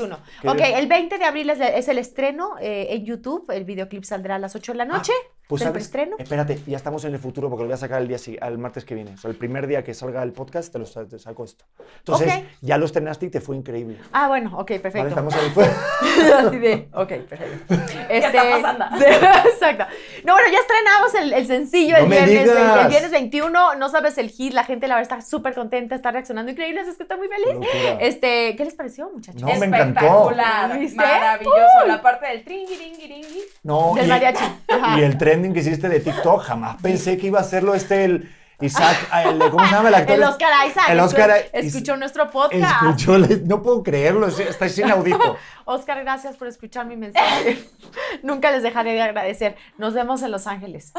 21. Ok, el 20 de abril es, el estreno eh, en YouTube, el videoclip saldrá a las 8 de la ah. noche. Pues ¿Del estreno? espérate, ya estamos en el futuro porque lo voy a sacar el día al martes que viene. O sea, el primer día que salga el podcast te lo saco esto. Entonces, ya los estrenaste y te fue increíble. Ah, bueno, ok, perfecto. Vale, estamos en el Así de, ok, perfecto. Este, ¿Qué está pasando? exacto. No, bueno, ya estrenamos el, el sencillo el, viernes, el, viernes, 21. No sabes el hit, la gente la verdad está súper contenta, está reaccionando increíble, es que está muy feliz. Este, ¿Qué les pareció, muchachos? No, me encantó. Maravilloso. La parte del tringiringiringui. No, del y, mariachi. Y el tren que hiciste de TikTok. Jamás pensé que iba a hacerlo este el Isaac, el, ¿cómo se llama el actor? El Oscar Isaac. El Escuchó, nuestro podcast. Escuchó, no puedo creerlo, está inaudito. Oscar, gracias por escuchar mi mensaje. Nunca les dejaré de agradecer. Nos vemos en Los Ángeles.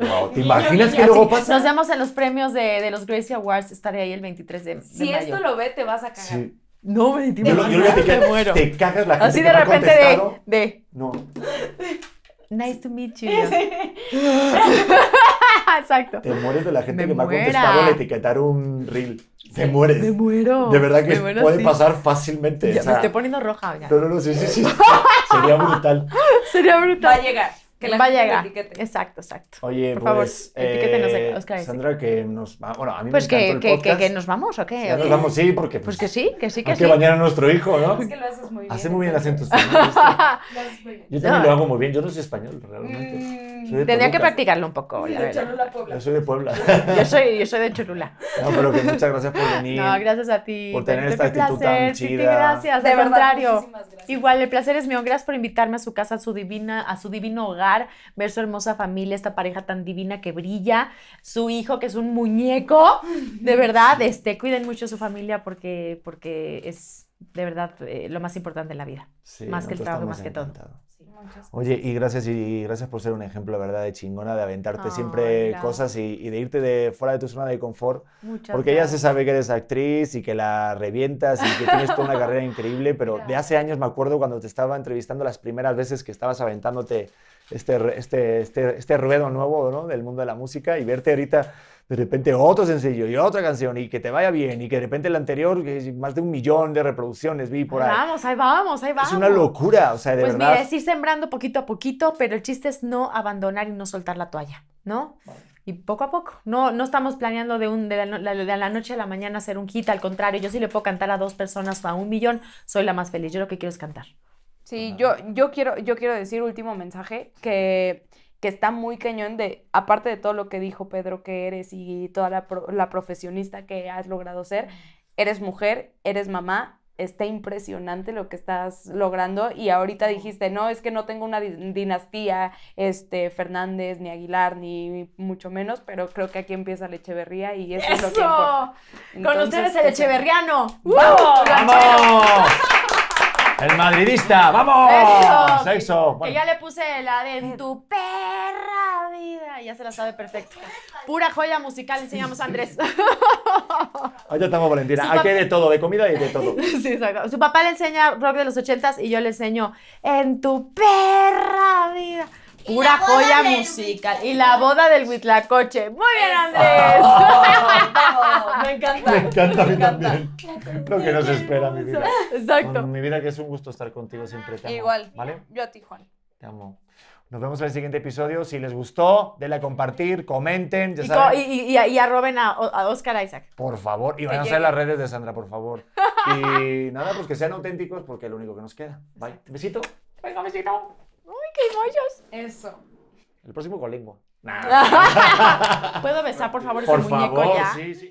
Wow, ¿Te imaginas que luego pasa? Nos vemos en los premios de, los Gracie Awards. Estaré ahí el 23 de, mayo. Si esto lo ve, te vas a cagar. No, me yo, yo, te, muero. Te cagas la gente Así de repente de. No. Nice to meet you. Exacto. Te mueres de la gente que me ha contestado al etiquetar un reel. Te mueres. Me muero. De verdad que puede pasar fácilmente. Ya, me estoy poniendo roja. No, no, no, sí, sí, sí. Sería brutal. Sería brutal. Va a llegar que la va a llegar. Exacto, exacto. Oye, por favor, pues, eh, a Oscar. Sandra, que nos va, bueno, a mí me pues que, el que, podcast. que, que, nos vamos o qué. Ya nos vamos, sí, porque pues, pues que sí, que sí, que sí. que bañar a nuestro hijo, ¿no? Es que lo haces muy bien. Hace muy bien el acento español. Yo también lo hago muy bien. Yo no soy español, realmente. Mm. tendría que practicarlo un poco. La de Yo soy de Puebla. yo soy, yo soy de Cholula. No, pero que muchas gracias por venir. No, gracias a ti. Por tener esta actitud tan chida. Gracias, Muchísimas contrario. Igual, el placer es mío. Gracias por invitarme a su casa, a su divina, a su divino hogar ver su hermosa familia, esta pareja tan divina que brilla, su hijo que es un muñeco, de verdad, este, cuiden mucho su familia porque, porque es de verdad eh, lo más importante en la vida, más que el trabajo, más que todo. Oye, y gracias, y gracias por ser un ejemplo, verdad, de chingona, de aventarte siempre cosas y, de irte de fuera de tu zona de confort. porque ella ya se sabe que eres actriz y que la revientas y que tienes toda una carrera increíble, pero de hace años me acuerdo cuando te estaba entrevistando las primeras veces que estabas aventándote este, este, este, este, ruedo nuevo del mundo de la música y verte ahorita de repente otro sencillo y otra canción y que te vaya bien y que de repente el anterior más de un millón de reproducciones vi por ahí. Vamos, ahí vamos, ahí vamos. Es una locura, o sea, de pues verdad. Pues mira, es ir sembrando poquito a poquito, pero el chiste es no abandonar y no soltar la toalla, ¿no? Y poco a poco. No, no estamos planeando de, un, de, la, noche a la mañana hacer un hit, al contrario, yo sí le puedo cantar a dos personas o a un millón, soy la más feliz. Yo lo que quiero es cantar. Sí, yo, yo, quiero, yo quiero decir último mensaje que que está muy cañón de, aparte de todo lo que dijo Pedro que eres y toda la, la profesionista que has logrado ser, eres mujer, eres mamá, está impresionante lo que estás logrando y ahorita dijiste, no, es que no tengo una dinastía, este, Fernández, ni Aguilar, ni mucho menos, pero creo que aquí empieza la Echeverría y eso, es lo que Con ustedes el Echeverriano. ¡Vamos! El madridista, vamos. Eso, Sexo. ya le puse la de en tu perra vida. Ya se la sabe perfecto. Pura joya musical, enseñamos a Andrés. ya estamos, Valentina. Aquí de todo, de comida y de todo. sí, Su papá le enseña rock de los ochentas y yo le enseño en tu perra vida. Pura joya musical. Y la boda del Huitlacoche. Muy bien, Andrés. me encanta. Me encanta a mí también. Lo que nos espera, mi vida. Exacto. mi vida, que es un gusto estar contigo siempre. Te Igual. ¿Vale? Yo a ti, Juan. Te amo. Nos vemos en el siguiente episodio. Si les gustó, denle a compartir, comenten. Ya y, saben. y, y, y arroben a, Oscar Isaac. Por favor. Y van a hacer las redes de Sandra, por favor. Y nada, pues que sean auténticos porque es lo único que nos queda. Bye. Besito. Venga, besito. ¡Uy, qué mollos! Eso. El próximo con lengua. Nada. ¿Puedo besar, por favor, ese muñeco ya? Sí, sí.